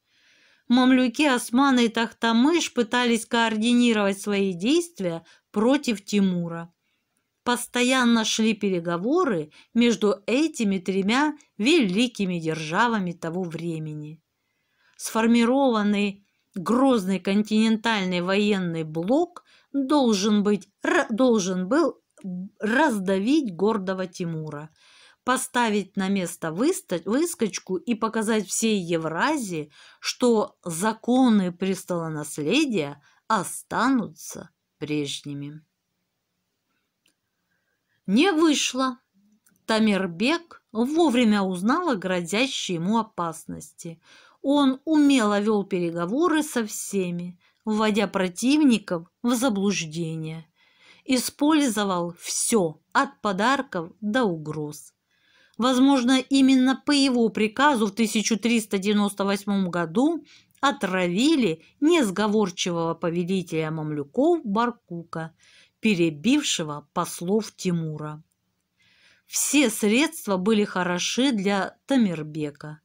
мамлюки Османы и Тахтамыш пытались координировать свои действия против Тимура. Постоянно шли переговоры между этими тремя великими державами того времени. Сформированный грозный континентальный военный блок должен, быть, должен был раздавить гордого Тимура – поставить на место выскочку и показать всей Евразии, что законы престолонаследия останутся прежними. Не вышло. Тамербек вовремя узнал о грозящей ему опасности. Он умело вел переговоры со всеми, вводя противников в заблуждение. Использовал все, от подарков до угроз. Возможно, именно по его приказу в 1398 году отравили несговорчивого повелителя мамлюков Баркука, перебившего послов Тимура. Все средства были хороши для Тамербека.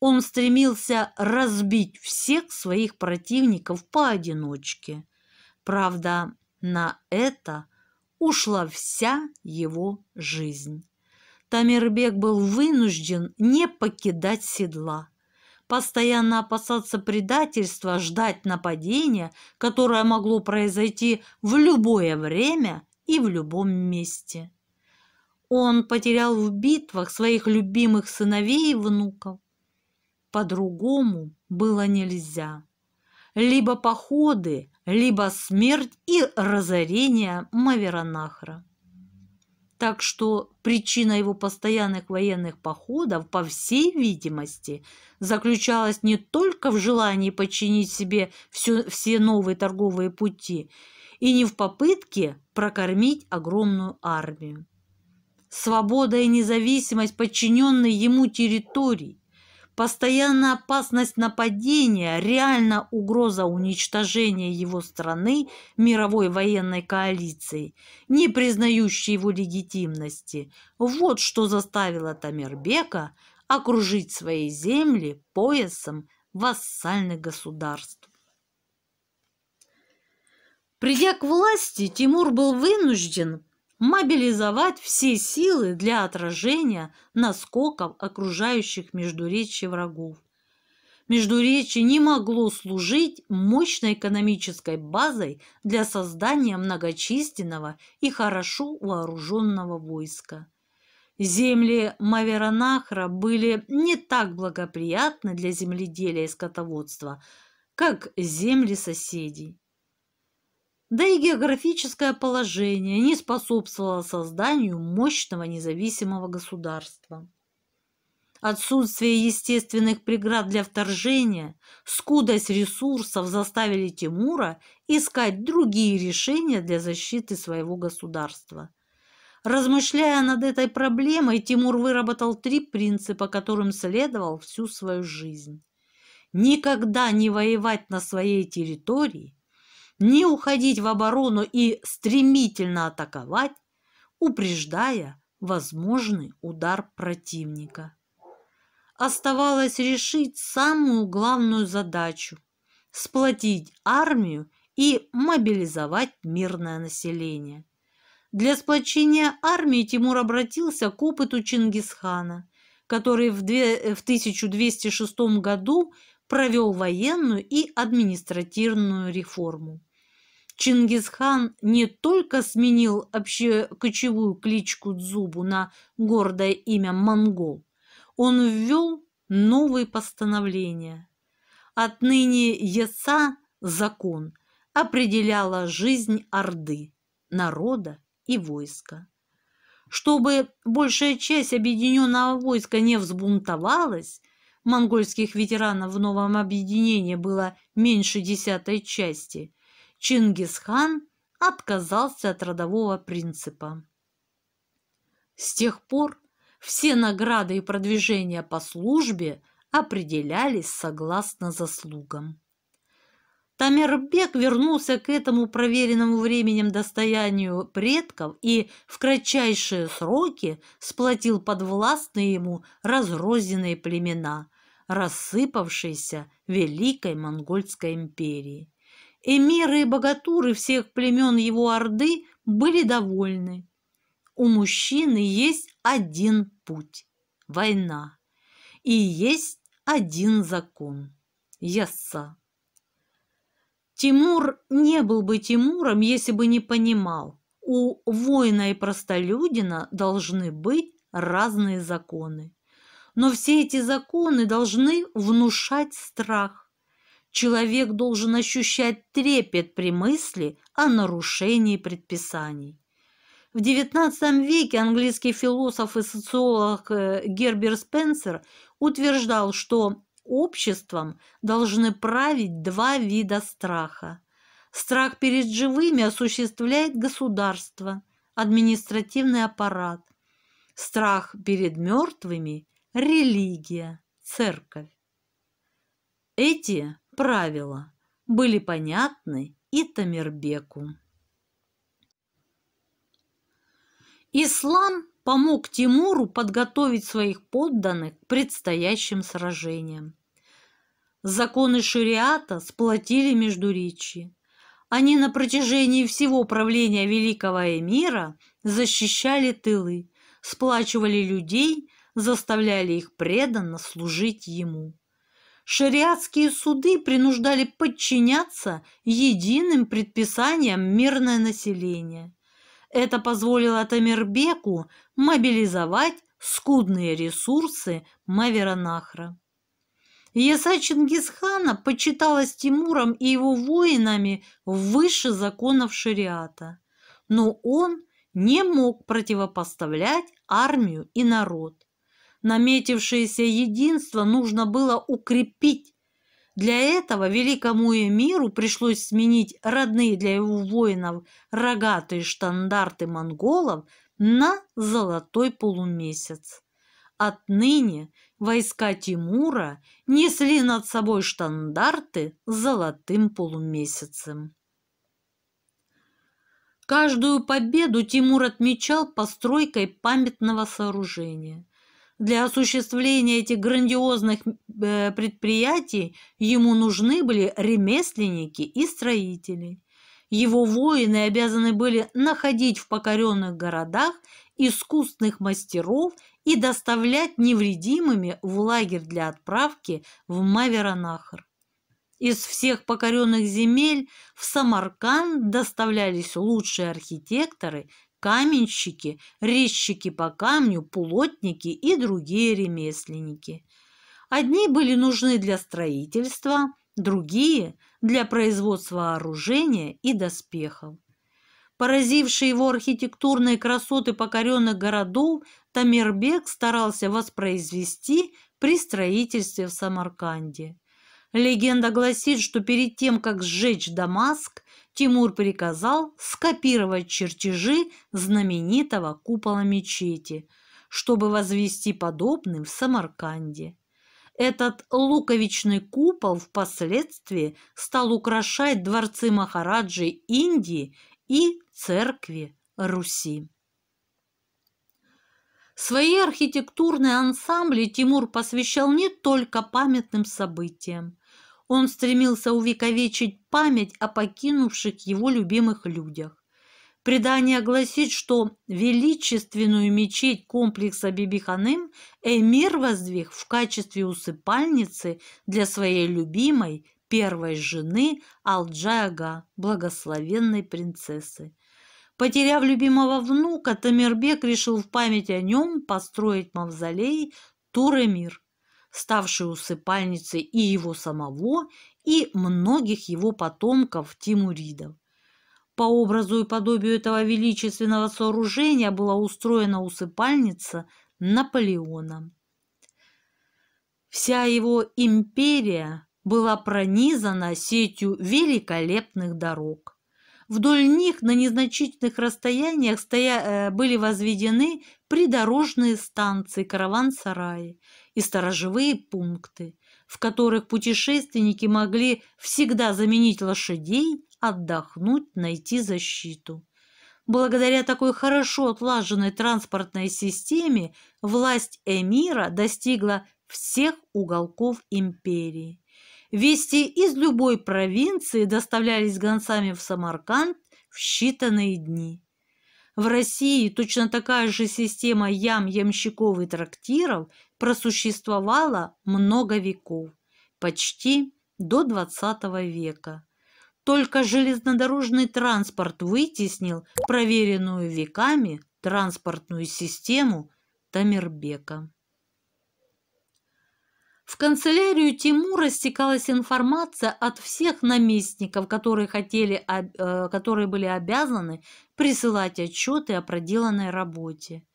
Он стремился разбить всех своих противников поодиночке. Правда, на это ушла вся его жизнь. Тамирбек был вынужден не покидать седла постоянно опасаться предательства, ждать нападения, которое могло произойти в любое время и в любом месте. Он потерял в битвах своих любимых сыновей и внуков. По-другому было нельзя. Либо походы, либо смерть и разорение Маверанахра. Так что причина его постоянных военных походов, по всей видимости, заключалась не только в желании подчинить себе все, все новые торговые пути и не в попытке прокормить огромную армию. Свобода и независимость подчиненной ему территорий, Постоянная опасность нападения, реально угроза уничтожения его страны мировой военной коалицией, не признающей его легитимности, вот что заставило Тамербека окружить свои земли поясом вассальных государств. Придя к власти, Тимур был вынужден мобилизовать все силы для отражения наскоков окружающих междуречий врагов. Междуречие не могло служить мощной экономической базой для создания многочисленного и хорошо вооруженного войска. Земли Маверонахра были не так благоприятны для земледелия и скотоводства, как земли соседей да и географическое положение не способствовало созданию мощного независимого государства. Отсутствие естественных преград для вторжения, скудость ресурсов заставили Тимура искать другие решения для защиты своего государства. Размышляя над этой проблемой, Тимур выработал три принципа, которым следовал всю свою жизнь. Никогда не воевать на своей территории, не уходить в оборону и стремительно атаковать, упреждая возможный удар противника. Оставалось решить самую главную задачу – сплотить армию и мобилизовать мирное население. Для сплочения армии Тимур обратился к опыту Чингисхана, который в 1206 году провел военную и административную реформу. Чингисхан не только сменил общекочевую кличку Дзубу на гордое имя Монгол, он ввел новые постановления. Отныне Еса закон определяла жизнь Орды, народа и войска. Чтобы большая часть объединенного войска не взбунтовалась, монгольских ветеранов в новом объединении было меньше десятой части, Чингисхан отказался от родового принципа. С тех пор все награды и продвижения по службе определялись согласно заслугам. Тамербек вернулся к этому проверенному временем достоянию предков и в кратчайшие сроки сплотил подвластные ему разрозненные племена, рассыпавшиеся Великой Монгольской империи. Эмиры и богатуры всех племен его орды были довольны. У мужчины есть один путь – война. И есть один закон – Ясса. Тимур не был бы Тимуром, если бы не понимал. У воина и простолюдина должны быть разные законы. Но все эти законы должны внушать страх человек должен ощущать трепет при мысли о нарушении предписаний. В XIX веке английский философ и социолог э, Гербер Спенсер утверждал, что обществом должны править два вида страха. Страх перед живыми осуществляет государство, административный аппарат. Страх перед мертвыми – религия, церковь. Эти правила были понятны и Тамербеку. Ислам помог Тимуру подготовить своих подданных к предстоящим сражениям. Законы шариата сплотили междуречи. Они на протяжении всего правления великого эмира защищали тылы, сплачивали людей, заставляли их преданно служить ему шариатские суды принуждали подчиняться единым предписаниям мирное население. Это позволило Тамирбеку мобилизовать скудные ресурсы Маверанахра. Яса Чингисхана почиталась Тимуром и его воинами выше законов шариата, но он не мог противопоставлять армию и народ. Наметившееся единство нужно было укрепить. Для этого великому эмиру пришлось сменить родные для его воинов рогатые штандарты монголов на золотой полумесяц. Отныне войска Тимура несли над собой штандарты с золотым полумесяцем. Каждую победу Тимур отмечал постройкой памятного сооружения – для осуществления этих грандиозных э, предприятий ему нужны были ремесленники и строители. Его воины обязаны были находить в покоренных городах искусных мастеров и доставлять невредимыми в лагерь для отправки в Маверанахар. Из всех покоренных земель в Самарканд доставлялись лучшие архитекторы каменщики, резчики по камню, плотники и другие ремесленники. Одни были нужны для строительства, другие – для производства оружия и доспехов. Поразившие его архитектурные красоты покоренных городов, Тамербек старался воспроизвести при строительстве в Самарканде. Легенда гласит, что перед тем, как сжечь Дамаск, Тимур приказал скопировать чертежи знаменитого купола мечети, чтобы возвести подобный в Самарканде. Этот луковичный купол впоследствии стал украшать дворцы Махараджи Индии и церкви Руси. Свои архитектурные ансамбли Тимур посвящал не только памятным событиям. Он стремился увековечить память о покинувших его любимых людях. Предание гласит, что величественную мечеть комплекса Бибиханым эмир воздвиг в качестве усыпальницы для своей любимой первой жены Алджага, благословенной принцессы. Потеряв любимого внука, Тамирбек решил в память о нем построить мавзолей Турэмир. эмир ставшей усыпальницей и его самого, и многих его потомков Тимуридов. По образу и подобию этого величественного сооружения была устроена усыпальница Наполеона. Вся его империя была пронизана сетью великолепных дорог. Вдоль них на незначительных расстояниях стоя... Э, были возведены придорожные станции, караван-сараи и сторожевые пункты, в которых путешественники могли всегда заменить лошадей, отдохнуть, найти защиту. Благодаря такой хорошо отлаженной транспортной системе власть эмира достигла всех уголков империи. Вести из любой провинции доставлялись гонцами в Самарканд в считанные дни. В России точно такая же система ям, ямщиков и трактиров просуществовала много веков, почти до XX века. Только железнодорожный транспорт вытеснил проверенную веками транспортную систему Тамербека. В канцелярию Тимура стекалась информация от всех наместников, которые, хотели, э, которые были обязаны присылать отчеты о проделанной работе.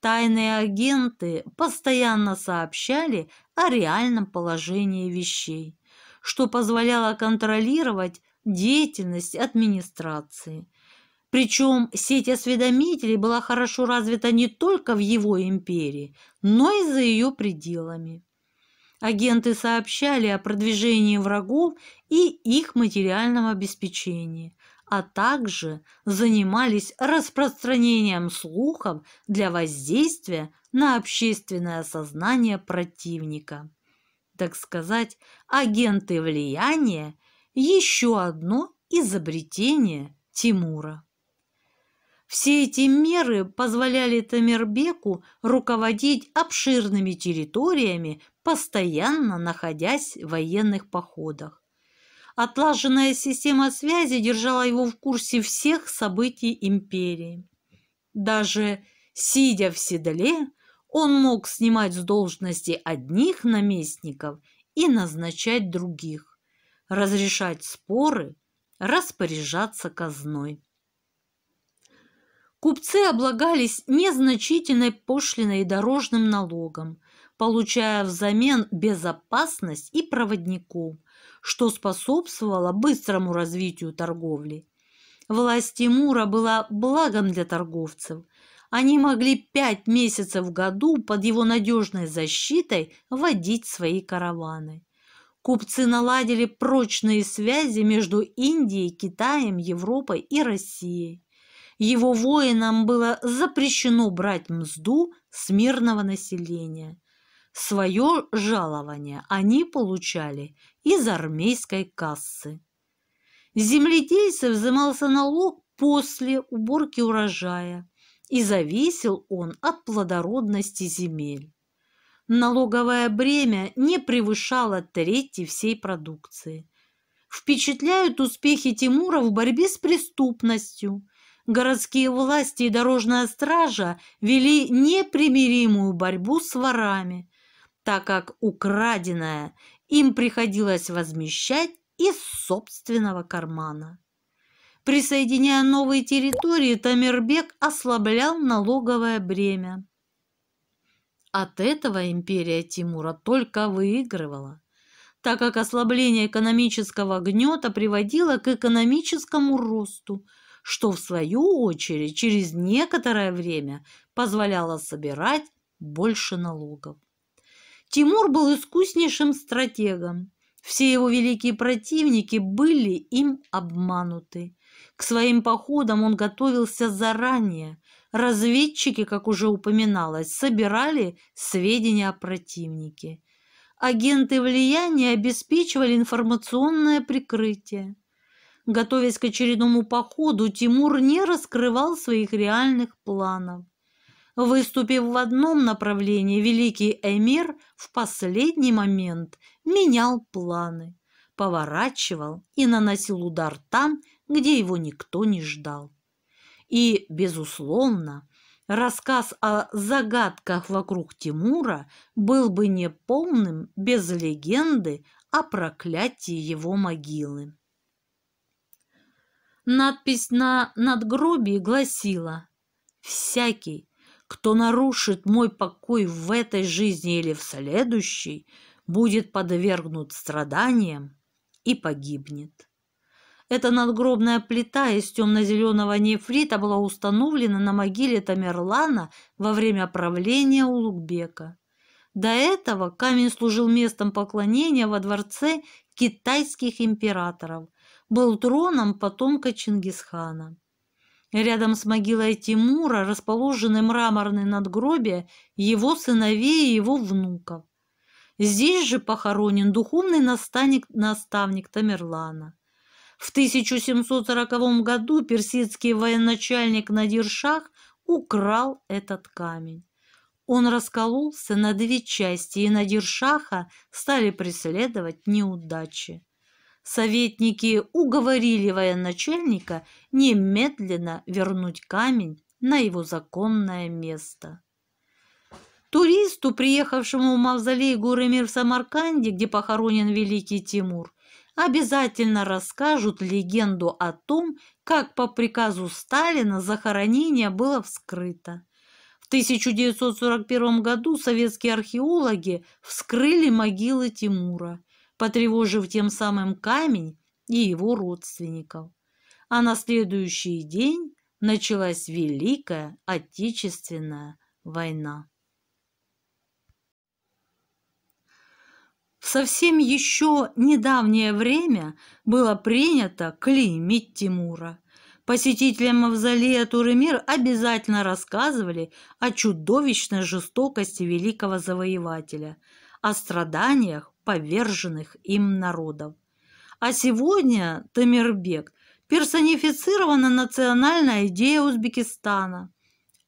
Тайные агенты постоянно сообщали о реальном положении вещей, что позволяло контролировать деятельность администрации. Причем сеть осведомителей была хорошо развита не только в его империи, но и за ее пределами. Агенты сообщали о продвижении врагов и их материальном обеспечении, а также занимались распространением слухов для воздействия на общественное сознание противника. Так сказать, агенты влияния – еще одно изобретение Тимура. Все эти меры позволяли Тамербеку руководить обширными территориями постоянно находясь в военных походах. Отлаженная система связи держала его в курсе всех событий империи. Даже сидя в седле, он мог снимать с должности одних наместников и назначать других, разрешать споры, распоряжаться казной. Купцы облагались незначительной пошлиной и дорожным налогом, получая взамен безопасность и проводников, что способствовало быстрому развитию торговли. Власть Тимура была благом для торговцев. Они могли пять месяцев в году под его надежной защитой водить свои караваны. Купцы наладили прочные связи между Индией, Китаем, Европой и Россией. Его воинам было запрещено брать мзду с мирного населения – Свое жалование они получали из армейской кассы. Земледельцев взимался налог после уборки урожая, и зависел он от плодородности земель. Налоговое бремя не превышало трети всей продукции. Впечатляют успехи Тимура в борьбе с преступностью. Городские власти и дорожная стража вели непримиримую борьбу с ворами – так как украденное им приходилось возмещать из собственного кармана. Присоединяя новые территории, Тамербек ослаблял налоговое бремя. От этого империя Тимура только выигрывала, так как ослабление экономического гнета приводило к экономическому росту, что в свою очередь через некоторое время позволяло собирать больше налогов. Тимур был искуснейшим стратегом. Все его великие противники были им обмануты. К своим походам он готовился заранее. Разведчики, как уже упоминалось, собирали сведения о противнике. Агенты влияния обеспечивали информационное прикрытие. Готовясь к очередному походу, Тимур не раскрывал своих реальных планов. Выступив в одном направлении, великий эмир в последний момент менял планы, поворачивал и наносил удар там, где его никто не ждал. И, безусловно, рассказ о загадках вокруг Тимура был бы неполным без легенды о проклятии его могилы. Надпись на надгробии гласила «Всякий, кто нарушит мой покой в этой жизни или в следующей, будет подвергнут страданиям и погибнет. Эта надгробная плита из темно-зеленого нефрита была установлена на могиле Тамерлана во время правления Улугбека. До этого камень служил местом поклонения во дворце китайских императоров, был троном потомка Чингисхана. Рядом с могилой Тимура расположены мраморные надгробия его сыновей и его внуков. Здесь же похоронен духовный наставник, наставник Тамерлана. В 1740 году персидский военачальник Надиршах украл этот камень. Он раскололся на две части, и Надиршаха стали преследовать неудачи. Советники уговорили военачальника немедленно вернуть камень на его законное место. Туристу, приехавшему в мавзолей Гурымир в Самарканде, где похоронен великий Тимур, обязательно расскажут легенду о том, как по приказу Сталина захоронение было вскрыто. В 1941 году советские археологи вскрыли могилы Тимура потревожив тем самым камень и его родственников. А на следующий день началась Великая Отечественная война. В совсем еще недавнее время было принято клеймить Тимура. Посетителям мавзолея Турымир обязательно рассказывали о чудовищной жестокости великого завоевателя, о страданиях, поверженных им народов. А сегодня Тамирбек персонифицирована национальная идея Узбекистана.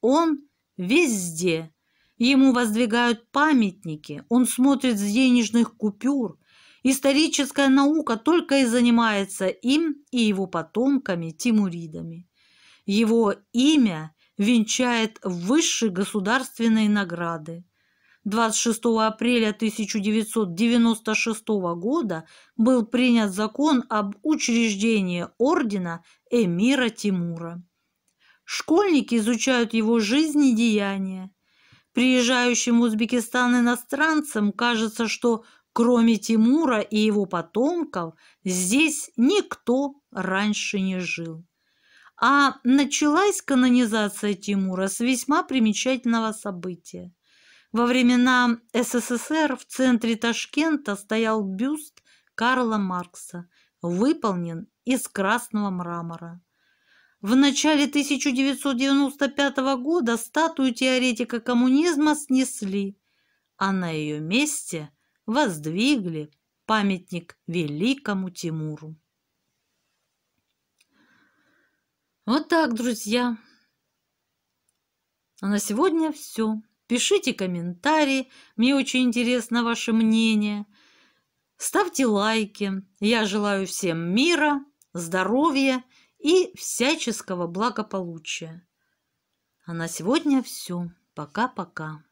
Он везде. Ему воздвигают памятники, он смотрит с денежных купюр. Историческая наука только и занимается им и его потомками Тимуридами. Его имя венчает высшие государственные награды. 26 апреля 1996 года был принят закон об учреждении ордена эмира Тимура. Школьники изучают его жизнь и деяния. Приезжающим в Узбекистан иностранцам кажется, что кроме Тимура и его потомков здесь никто раньше не жил. А началась канонизация Тимура с весьма примечательного события. Во времена СССР в центре Ташкента стоял бюст Карла Маркса, выполнен из красного мрамора. В начале 1995 года статую теоретика коммунизма снесли, а на ее месте воздвигли памятник великому Тимуру. Вот так, друзья. А на сегодня все. Пишите комментарии, мне очень интересно ваше мнение. Ставьте лайки. Я желаю всем мира, здоровья и всяческого благополучия. А на сегодня все. Пока-пока.